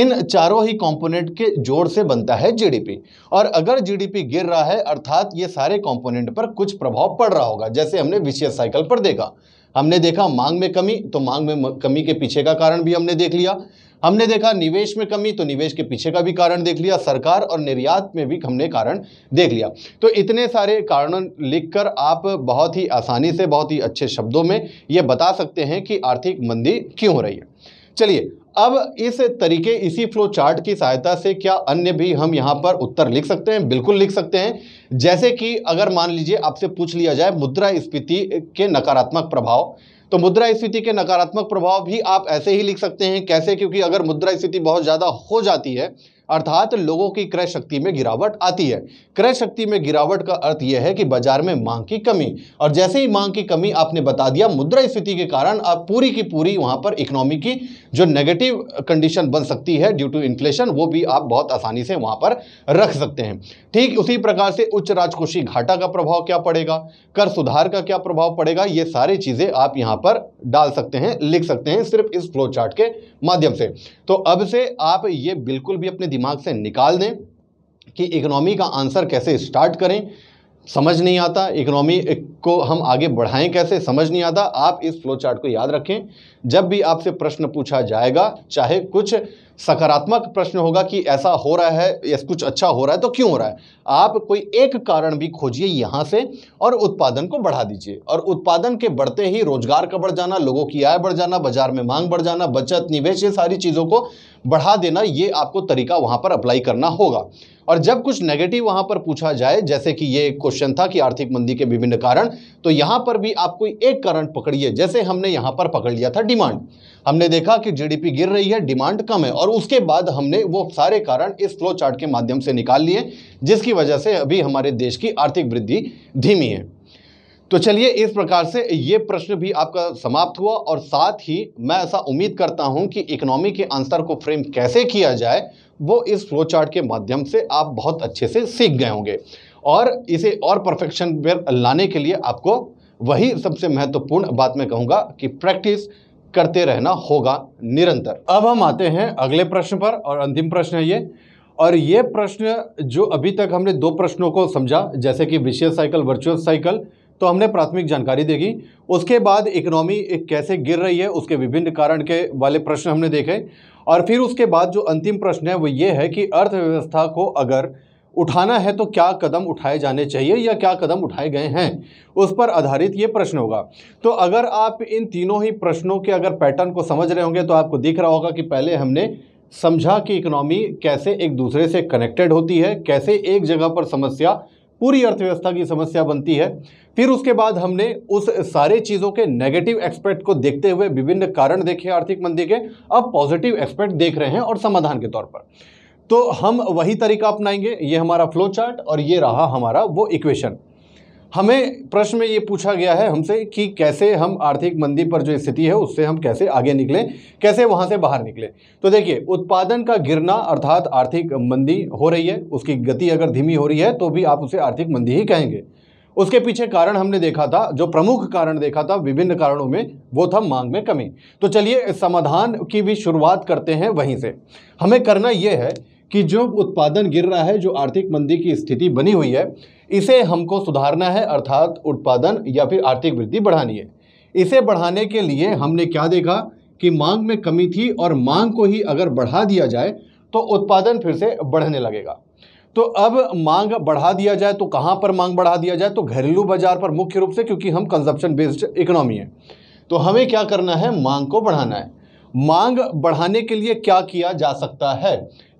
इन चारों ही कंपोनेंट के जोड़ से बनता है जीडीपी और अगर जीडीपी गिर रहा है अर्थात ये सारे कंपोनेंट पर कुछ प्रभाव पड़ रहा होगा जैसे हमने विशेष साइकिल पर देखा हमने देखा मांग में कमी तो मांग में कमी के पीछे का कारण भी हमने देख लिया हमने देखा निवेश में कमी तो निवेश के पीछे का भी कारण देख लिया सरकार और निर्यात में भी हमने कारण देख लिया तो इतने सारे कारण लिखकर आप बहुत ही आसानी से बहुत ही अच्छे शब्दों में ये बता सकते हैं कि आर्थिक मंदी क्यों हो रही है चलिए अब इस तरीके इसी फ्लो चार्ट की सहायता से क्या अन्य भी हम यहाँ पर उत्तर लिख सकते हैं बिल्कुल लिख सकते हैं जैसे कि अगर मान लीजिए आपसे पूछ लिया जाए मुद्रा स्फीति के नकारात्मक प्रभाव तो मुद्रा स्फीति के नकारात्मक प्रभाव भी आप ऐसे ही लिख सकते हैं कैसे क्योंकि अगर मुद्रा स्फीति बहुत ज़्यादा हो जाती है अर्थात लोगों की क्रय शक्ति में गिरावट आती है क्रय शक्ति में गिरावट का अर्थ यह है कि बाजार में मांग की कमी और जैसे ही मांग की कमी आपने बता दिया मुद्रा स्थिति के कारण आप पूरी की पूरी वहां पर इकोनॉमी की जो नेगेटिव कंडीशन बन सकती है ड्यू टू इन्फ्लेशन वो भी आप बहुत आसानी से वहां पर रख सकते हैं ठीक उसी प्रकार से उच्च राजकोषीय घाटा का प्रभाव क्या पड़ेगा कर सुधार का क्या प्रभाव पड़ेगा ये सारी चीजें आप यहां पर डाल सकते हैं लिख सकते हैं सिर्फ इस फ्लो चार्ट के माध्यम से तो अब से आप ये बिल्कुल भी अपने दिमाग से निकाल दें कि इकोनॉमी का आंसर कैसे स्टार्ट करें समझ नहीं आता इकोनॉमी को हम आगे बढ़ाएं कैसे समझ नहीं आता आप इस फ्लो चार्ट को याद रखें जब भी आपसे प्रश्न पूछा जाएगा चाहे कुछ सकारात्मक प्रश्न होगा कि ऐसा हो रहा है या कुछ अच्छा हो रहा है तो क्यों हो रहा है आप कोई एक कारण भी खोजिए यहाँ से और उत्पादन को बढ़ा दीजिए और उत्पादन के बढ़ते ही रोजगार का बढ़ जाना लोगों की आय बढ़ जाना बाजार में मांग बढ़ जाना बचत निवेश ये सारी चीज़ों को बढ़ा देना ये आपको तरीका वहाँ पर अप्लाई करना होगा और जब कुछ नेगेटिव वहाँ पर पूछा जाए जैसे कि ये क्वेश्चन था कि आर्थिक मंदी के विभिन्न कारण तो यहाँ पर भी आप कोई एक कारण पकड़िए जैसे हमने यहाँ पर पकड़ लिया था डिमांड हमने देखा कि जीडीपी गिर रही है डिमांड कम है और उसके बाद हमने वो सारे कारण इस फ्लो चार्ट के माध्यम से निकाल लिए जिसकी वजह से अभी हमारे देश की आर्थिक वृद्धि धीमी है तो चलिए इस प्रकार से ये प्रश्न भी आपका समाप्त हुआ और साथ ही मैं ऐसा उम्मीद करता हूँ कि इकोनॉमी के आंसर को फ्रेम कैसे किया जाए वो इस फ्लो चार्ट के माध्यम से आप बहुत अच्छे से सीख गए होंगे और इसे और परफेक्शन पर लाने के लिए आपको वही सबसे महत्वपूर्ण बात मैं कहूँगा कि प्रैक्टिस करते रहना होगा निरंतर अब हम आते हैं अगले प्रश्न पर और अंतिम प्रश्न है ये और ये प्रश्न जो अभी तक हमने दो प्रश्नों को समझा जैसे कि विशेष साइकिल वर्चुअल साइकिल तो हमने प्राथमिक जानकारी देगी उसके बाद इकोनॉमी कैसे गिर रही है उसके विभिन्न कारण के वाले प्रश्न हमने देखे और फिर उसके बाद जो अंतिम प्रश्न है वो ये है कि अर्थव्यवस्था को अगर उठाना है तो क्या कदम उठाए जाने चाहिए या क्या कदम उठाए गए हैं उस पर आधारित ये प्रश्न होगा तो अगर आप इन तीनों ही प्रश्नों के अगर पैटर्न को समझ रहे होंगे तो आपको दिख रहा होगा कि पहले हमने समझा कि इकोनॉमी कैसे एक दूसरे से कनेक्टेड होती है कैसे एक जगह पर समस्या पूरी अर्थव्यवस्था की समस्या बनती है फिर उसके बाद हमने उस सारे चीज़ों के नेगेटिव एक्सपेक्ट को देखते हुए विभिन्न कारण देखे आर्थिक मंदी के अब पॉजिटिव एक्सपेक्ट देख रहे हैं और समाधान के तौर पर तो हम वही तरीका अपनाएंगे ये हमारा फ्लो चार्ट और ये रहा हमारा वो इक्वेशन हमें प्रश्न में ये पूछा गया है हमसे कि कैसे हम आर्थिक मंदी पर जो स्थिति है उससे हम कैसे आगे निकलें कैसे वहाँ से बाहर निकलें तो देखिए उत्पादन का गिरना अर्थात आर्थिक मंदी हो रही है उसकी गति अगर धीमी हो रही है तो भी आप उसे आर्थिक मंदी ही कहेंगे उसके पीछे कारण हमने देखा था जो प्रमुख कारण देखा था विभिन्न कारणों में वो था मांग में कमी तो चलिए समाधान की भी शुरुआत करते हैं वहीं से हमें करना ये है कि जो उत्पादन गिर रहा है जो आर्थिक मंदी की स्थिति बनी हुई है इसे हमको सुधारना है अर्थात उत्पादन या फिर आर्थिक वृद्धि बढ़ानी है इसे बढ़ाने के लिए हमने क्या देखा कि मांग में कमी थी और मांग को ही अगर बढ़ा दिया जाए तो उत्पादन फिर से बढ़ने लगेगा तो अब मांग बढ़ा दिया जाए तो कहाँ पर मांग बढ़ा दिया जाए तो घरेलू बाजार पर मुख्य रूप से क्योंकि हम कंजप्शन बेस्ड इकोनॉमी है तो हमें क्या करना है मांग को बढ़ाना है मांग बढ़ाने के लिए क्या किया जा सकता है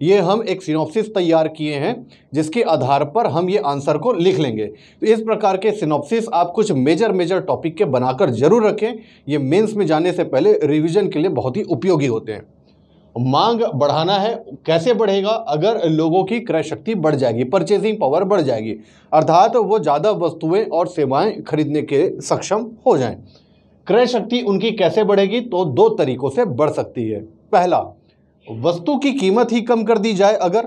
ये हम एक सिनॉप्सिस तैयार किए हैं जिसके आधार पर हम ये आंसर को लिख लेंगे तो इस प्रकार के सिनॉप्सिस आप कुछ मेजर मेजर टॉपिक के बनाकर जरूर रखें ये मेंस में जाने से पहले रिवीजन के लिए बहुत ही उपयोगी होते हैं मांग बढ़ाना है कैसे बढ़ेगा अगर लोगों की क्रय शक्ति बढ़ जाएगी परचेजिंग पावर बढ़ जाएगी अर्थात वो ज़्यादा वस्तुएँ और सेवाएँ खरीदने के सक्षम हो जाएँ क्रय शक्ति उनकी कैसे बढ़ेगी तो दो तरीकों से बढ़ सकती है पहला वस्तु की कीमत ही कम कर दी जाए अगर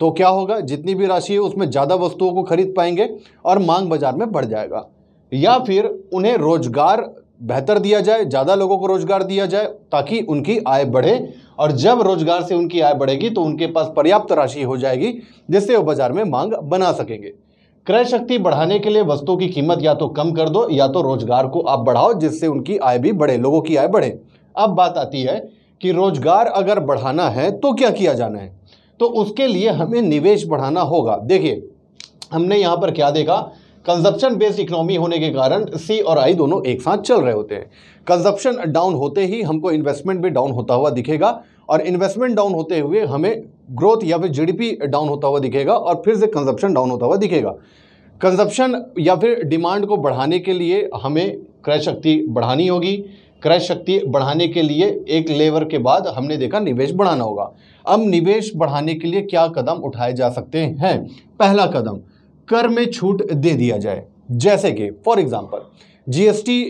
तो क्या होगा जितनी भी राशि है उसमें ज़्यादा वस्तुओं को खरीद पाएंगे और मांग बाजार में बढ़ जाएगा या फिर उन्हें रोजगार बेहतर दिया जाए ज़्यादा लोगों को रोजगार दिया जाए ताकि उनकी आय बढ़े और जब रोजगार से उनकी आय बढ़ेगी तो उनके पास पर्याप्त राशि हो जाएगी जिससे वो बाज़ार में मांग बना सकेंगे क्रय शक्ति बढ़ाने के लिए वस्तुओं की कीमत या तो कम कर दो या तो रोजगार को आप बढ़ाओ जिससे उनकी आय भी बढ़े लोगों की आय बढ़े अब बात आती है कि रोजगार अगर बढ़ाना है तो क्या किया जाना है तो उसके लिए हमें निवेश बढ़ाना होगा देखिए हमने यहाँ पर क्या देखा कंजप्शन बेस्ड इकोनॉमी होने के कारण सी और आई दोनों एक साथ चल रहे होते हैं कंजप्शन डाउन होते ही हमको इन्वेस्टमेंट भी डाउन होता हुआ दिखेगा और इन्वेस्टमेंट डाउन होते हुए हमें ग्रोथ या फिर जीडीपी डाउन होता हुआ दिखेगा और फिर से कंजप्शन डाउन होता हुआ दिखेगा कंजप्शन या फिर डिमांड को बढ़ाने के लिए हमें क्रय शक्ति बढ़ानी होगी क्रय शक्ति बढ़ाने के लिए एक लेवर के बाद हमने देखा निवेश बढ़ाना होगा अब निवेश बढ़ाने के लिए क्या कदम उठाए जा सकते हैं पहला कदम कर में छूट दे दिया जाए जैसे कि फॉर एग्जांपल जीएसटी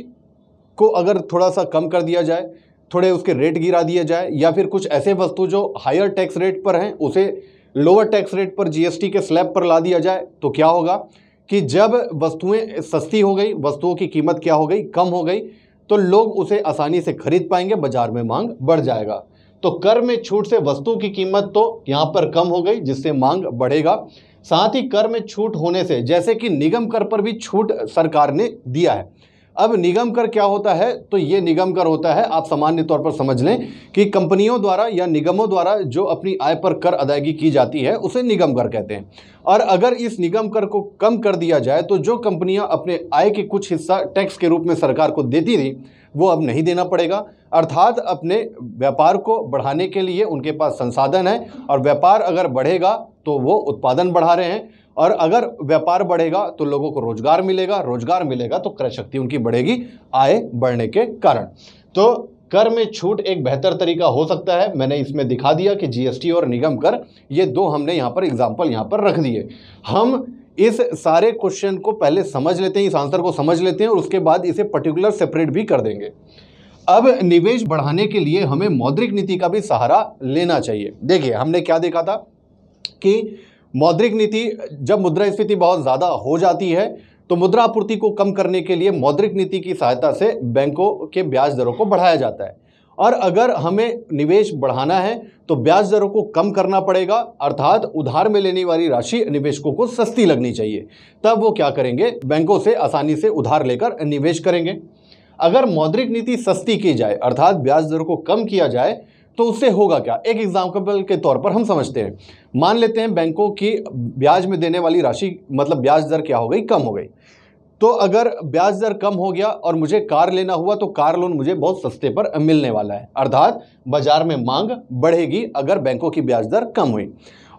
को अगर थोड़ा सा कम कर दिया जाए थोड़े उसके रेट गिरा दिया जाए या फिर कुछ ऐसे वस्तु जो हायर टैक्स रेट पर हैं उसे लोअर टैक्स रेट पर जीएसटी के स्लैब पर ला दिया जाए तो क्या होगा कि जब वस्तुएं सस्ती हो गई वस्तुओं की कीमत क्या हो गई कम हो गई तो लोग उसे आसानी से खरीद पाएंगे बाजार में मांग बढ़ जाएगा तो कर में छूट से वस्तु की कीमत तो यहाँ पर कम हो गई जिससे मांग बढ़ेगा साथ ही कर में छूट होने से जैसे कि निगम कर पर भी छूट सरकार ने दिया है अब निगम कर क्या होता है तो ये निगम कर होता है आप सामान्य तौर पर समझ लें कि कंपनियों द्वारा या निगमों द्वारा जो अपनी आय पर कर अदायगी की जाती है उसे निगम कर कहते हैं और अगर इस निगम कर को कम कर दिया जाए तो जो कंपनियां अपने आय के कुछ हिस्सा टैक्स के रूप में सरकार को देती थी वो अब नहीं देना पड़ेगा अर्थात अपने व्यापार को बढ़ाने के लिए उनके पास संसाधन है और व्यापार अगर बढ़ेगा तो वो उत्पादन बढ़ा रहे हैं और अगर व्यापार बढ़ेगा तो लोगों को रोजगार मिलेगा रोजगार मिलेगा तो क्रय शक्ति उनकी बढ़ेगी आय बढ़ने के कारण तो कर में छूट एक बेहतर तरीका हो सकता है मैंने इसमें दिखा दिया कि जीएसटी और निगम कर ये दो हमने यहाँ पर एग्जाम्पल यहाँ पर रख दिए हम इस सारे क्वेश्चन को पहले समझ लेते हैं इस आंसर को समझ लेते हैं और उसके बाद इसे पर्टिकुलर सेपरेट भी कर देंगे अब निवेश बढ़ाने के लिए हमें मौद्रिक नीति का भी सहारा लेना चाहिए देखिए हमने क्या देखा था कि मौद्रिक नीति जब मुद्रास्फीति बहुत ज़्यादा हो जाती है तो मुद्रा आपूर्ति को कम करने के लिए मौद्रिक नीति की सहायता से बैंकों के ब्याज दरों को बढ़ाया जाता है और अगर हमें निवेश बढ़ाना है तो ब्याज दरों को कम करना पड़ेगा अर्थात उधार में लेने वाली राशि निवेशकों को सस्ती लगनी चाहिए तब वो क्या करेंगे बैंकों से आसानी से उधार लेकर निवेश करेंगे अगर मौद्रिक नीति सस्ती की जाए अर्थात ब्याज दर को कम किया जाए तो उससे होगा क्या एक एग्जाम्पल के तौर पर हम समझते हैं मान लेते हैं बैंकों की ब्याज में देने वाली राशि मतलब ब्याज दर क्या हो गई कम हो गई तो अगर ब्याज दर कम हो गया और मुझे कार लेना हुआ तो कार लोन मुझे बहुत सस्ते पर मिलने वाला है अर्थात बाजार में मांग बढ़ेगी अगर बैंकों की ब्याज दर कम हुई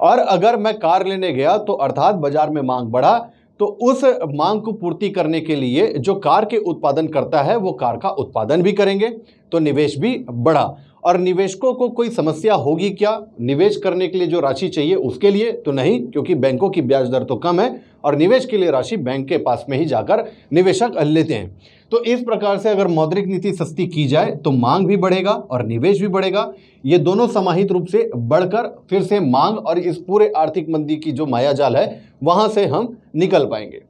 और अगर मैं कार लेने गया तो अर्थात बाजार में मांग बढ़ा तो उस मांग को पूर्ति करने के लिए जो कार के उत्पादन करता है वो कार का उत्पादन भी करेंगे तो निवेश भी बढ़ा और निवेशकों को कोई समस्या होगी क्या निवेश करने के लिए जो राशि चाहिए उसके लिए तो नहीं क्योंकि बैंकों की ब्याज दर तो कम है और निवेश के लिए राशि बैंक के पास में ही जाकर निवेशक लेते हैं तो इस प्रकार से अगर मौद्रिक नीति सस्ती की जाए तो मांग भी बढ़ेगा और निवेश भी बढ़ेगा ये दोनों समाहित रूप से बढ़कर फिर से मांग और इस पूरे आर्थिक मंदी की जो मायाजाल है वहाँ से हम निकल पाएंगे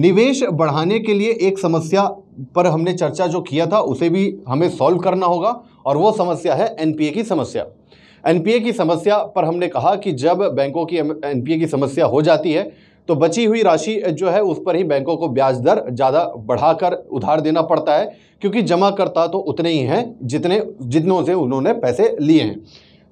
निवेश बढ़ाने के लिए एक समस्या पर हमने चर्चा जो किया था उसे भी हमें सॉल्व करना होगा और वो समस्या है एनपीए की समस्या एनपीए की समस्या पर हमने कहा कि जब बैंकों की एनपीए की समस्या हो जाती है तो बची हुई राशि जो है उस पर ही बैंकों को ब्याज दर ज़्यादा बढ़ाकर उधार देना पड़ता है क्योंकि जमाकर्ता तो उतने ही हैं जितने जितनों से उन्होंने पैसे लिए हैं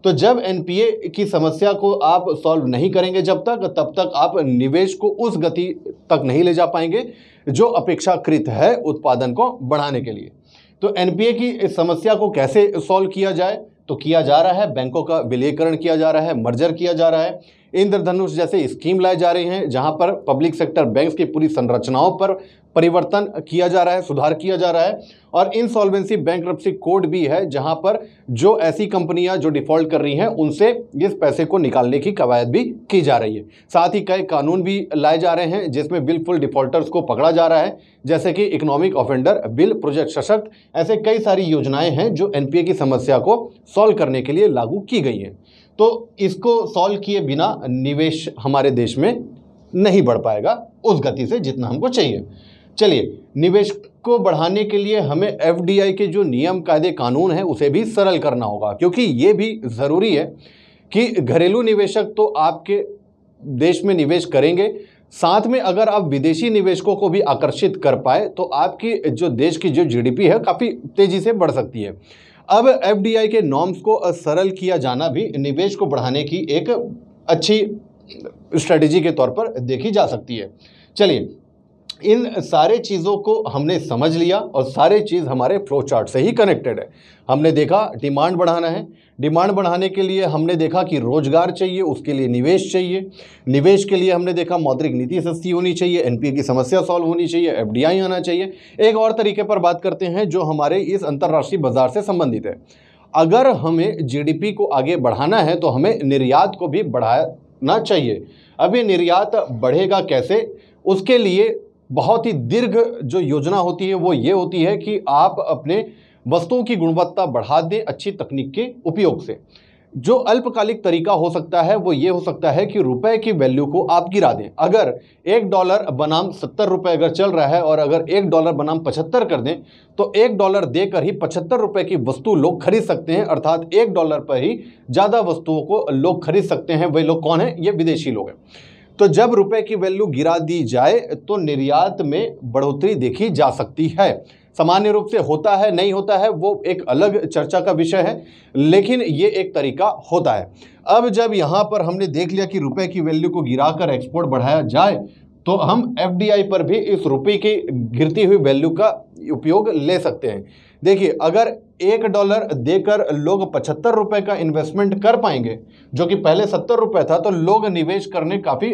तो जब एनपीए की समस्या को आप सॉल्व नहीं करेंगे जब तक तब तक आप निवेश को उस गति तक नहीं ले जा पाएंगे जो अपेक्षाकृत है उत्पादन को बढ़ाने के लिए तो एनपीए की समस्या को कैसे सॉल्व किया जाए तो किया जा रहा है बैंकों का विलयकरण किया जा रहा है मर्जर किया जा रहा है इंद्रधनुष जैसे स्कीम लाए जा रहे हैं जहां पर पब्लिक सेक्टर बैंक्स की पूरी संरचनाओं पर परिवर्तन किया जा रहा है सुधार किया जा रहा है और इंसॉल्वेंसी बैंक कोड भी है जहां पर जो ऐसी कंपनियां जो डिफॉल्ट कर रही हैं उनसे इस पैसे को निकालने की कवायद भी की जा रही है साथ ही कई कानून भी लाए जा रहे हैं जिसमें बिलफुल डिफॉल्टर्स को पकड़ा जा रहा है जैसे कि इकोनॉमिक ऑफेंडर बिल प्रोजेक्ट सशक्त ऐसे कई सारी योजनाएँ हैं जो एन की समस्या को सॉल्व करने के लिए लागू की गई हैं तो इसको सॉल्व किए बिना निवेश हमारे देश में नहीं बढ़ पाएगा उस गति से जितना हमको चाहिए चलिए निवेश को बढ़ाने के लिए हमें एफ के जो नियम कायदे कानून हैं उसे भी सरल करना होगा क्योंकि ये भी ज़रूरी है कि घरेलू निवेशक तो आपके देश में निवेश करेंगे साथ में अगर आप विदेशी निवेशकों को भी आकर्षित कर पाए तो आपकी जो देश की जो जीडीपी है काफ़ी तेज़ी से बढ़ सकती है अब एफडीआई के नॉर्म्स को सरल किया जाना भी निवेश को बढ़ाने की एक अच्छी स्ट्रेटजी के तौर पर देखी जा सकती है चलिए इन सारे चीज़ों को हमने समझ लिया और सारे चीज़ हमारे फ्लो चार्ट से ही कनेक्टेड है हमने देखा डिमांड बढ़ाना है डिमांड बढ़ाने के लिए हमने देखा कि रोज़गार चाहिए उसके लिए निवेश चाहिए निवेश के लिए हमने देखा मौद्रिक नीति सस्ती होनी चाहिए एनपीए की समस्या सॉल्व होनी चाहिए एफडीआई होना चाहिए एक और तरीके पर बात करते हैं जो हमारे इस अंतर्राष्ट्रीय बाजार से संबंधित है अगर हमें जी को आगे बढ़ाना है तो हमें निर्यात को भी बढ़ाना चाहिए अभी निर्यात बढ़ेगा कैसे उसके लिए बहुत ही दीर्घ जो योजना होती है वो ये होती है कि आप अपने वस्तुओं की गुणवत्ता बढ़ा दें अच्छी तकनीक के उपयोग से जो अल्पकालिक तरीका हो सकता है वो ये हो सकता है कि रुपए की वैल्यू को आप गिरा दें अगर एक डॉलर बनाम सत्तर रुपये अगर चल रहा है और अगर एक डॉलर बनाम पचहत्तर कर दें तो एक डॉलर देकर ही पचहत्तर रुपये की वस्तु लोग खरीद सकते हैं अर्थात एक डॉलर पर ही ज़्यादा वस्तुओं को लोग खरीद सकते हैं वे लोग कौन हैं ये विदेशी लोग हैं तो जब रुपए की वैल्यू गिरा दी जाए तो निर्यात में बढ़ोतरी देखी जा सकती है सामान्य रूप से होता है नहीं होता है वो एक अलग चर्चा का विषय है लेकिन ये एक तरीका होता है अब जब यहाँ पर हमने देख लिया कि रुपए की वैल्यू को गिराकर एक्सपोर्ट बढ़ाया जाए तो हम एफ पर भी इस रुपये की गिरती हुई वैल्यू का उपयोग ले सकते हैं देखिए अगर एक डॉलर देकर लोग पचहत्तर रुपये का इन्वेस्टमेंट कर पाएंगे जो कि पहले सत्तर रुपये था तो लोग निवेश करने काफ़ी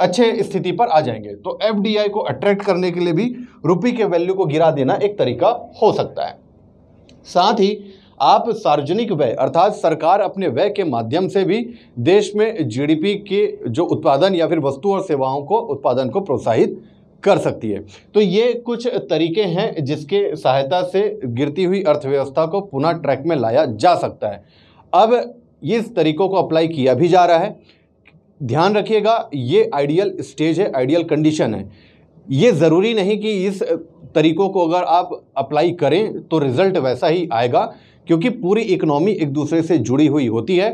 अच्छे स्थिति पर आ जाएंगे तो एफ को अट्रैक्ट करने के लिए भी रुपये के वैल्यू को गिरा देना एक तरीका हो सकता है साथ ही आप सार्वजनिक व्यय अर्थात सरकार अपने व्यय के माध्यम से भी देश में जीडीपी के जो उत्पादन या फिर वस्तु और सेवाओं को उत्पादन को प्रोत्साहित कर सकती है तो ये कुछ तरीके हैं जिसके सहायता से गिरती हुई अर्थव्यवस्था को पुनः ट्रैक में लाया जा सकता है अब इस तरीकों को अप्लाई किया भी जा रहा है ध्यान रखिएगा ये आइडियल स्टेज है आइडियल कंडीशन है ये ज़रूरी नहीं कि इस तरीकों को अगर आप अप्लाई करें तो रिज़ल्ट वैसा ही आएगा क्योंकि पूरी इकोनॉमी एक दूसरे से जुड़ी हुई होती है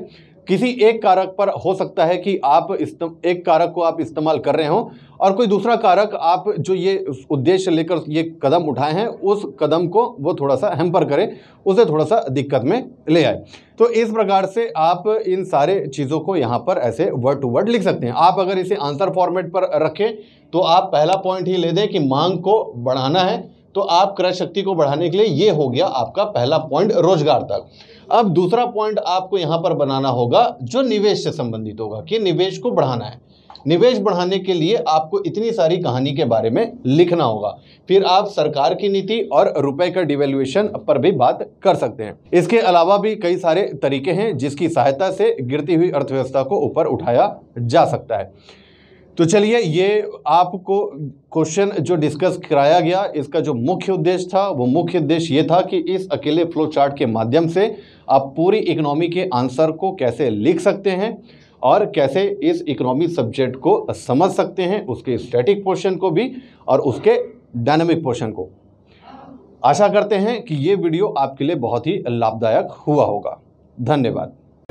किसी एक कारक पर हो सकता है कि आप एक कारक को आप इस्तेमाल कर रहे हो और कोई दूसरा कारक आप जो ये उद्देश्य लेकर ये कदम उठाए हैं उस कदम को वो थोड़ा सा हेम्पर करें उसे थोड़ा सा दिक्कत में ले आए तो इस प्रकार से आप इन सारे चीज़ों को यहाँ पर ऐसे वर्ड टू वर्ड लिख सकते हैं आप अगर इसे आंसर फॉर्मेट पर रखें तो आप पहला पॉइंट ही ले दें कि मांग को बढ़ाना है तो आप क्रय शक्ति को बढ़ाने के लिए ये हो गया आपका पहला पॉइंट रोजगार तक अब दूसरा पॉइंट आपको यहाँ पर बनाना होगा जो निवेश से संबंधित होगा कि निवेश को बढ़ाना है निवेश बढ़ाने के लिए आपको इतनी सारी कहानी के बारे में लिखना होगा फिर आप सरकार की नीति और रुपए का डिवेल्युएशन पर भी बात कर सकते हैं इसके अलावा भी कई सारे तरीके हैं जिसकी सहायता से गिरती हुई अर्थव्यवस्था को ऊपर उठाया जा सकता है तो चलिए ये आपको क्वेश्चन जो डिस्कस कराया गया इसका जो मुख्य उद्देश्य था वो मुख्य उद्देश्य ये था कि इस अकेले फ्लो चार्ट के माध्यम से आप पूरी इकोनॉमी के आंसर को कैसे लिख सकते हैं और कैसे इस इकोनॉमी सब्जेक्ट को समझ सकते हैं उसके स्टैटिक पोर्शन को भी और उसके डायनामिक पोर्शन को आशा करते हैं कि ये वीडियो आपके लिए बहुत ही लाभदायक हुआ होगा धन्यवाद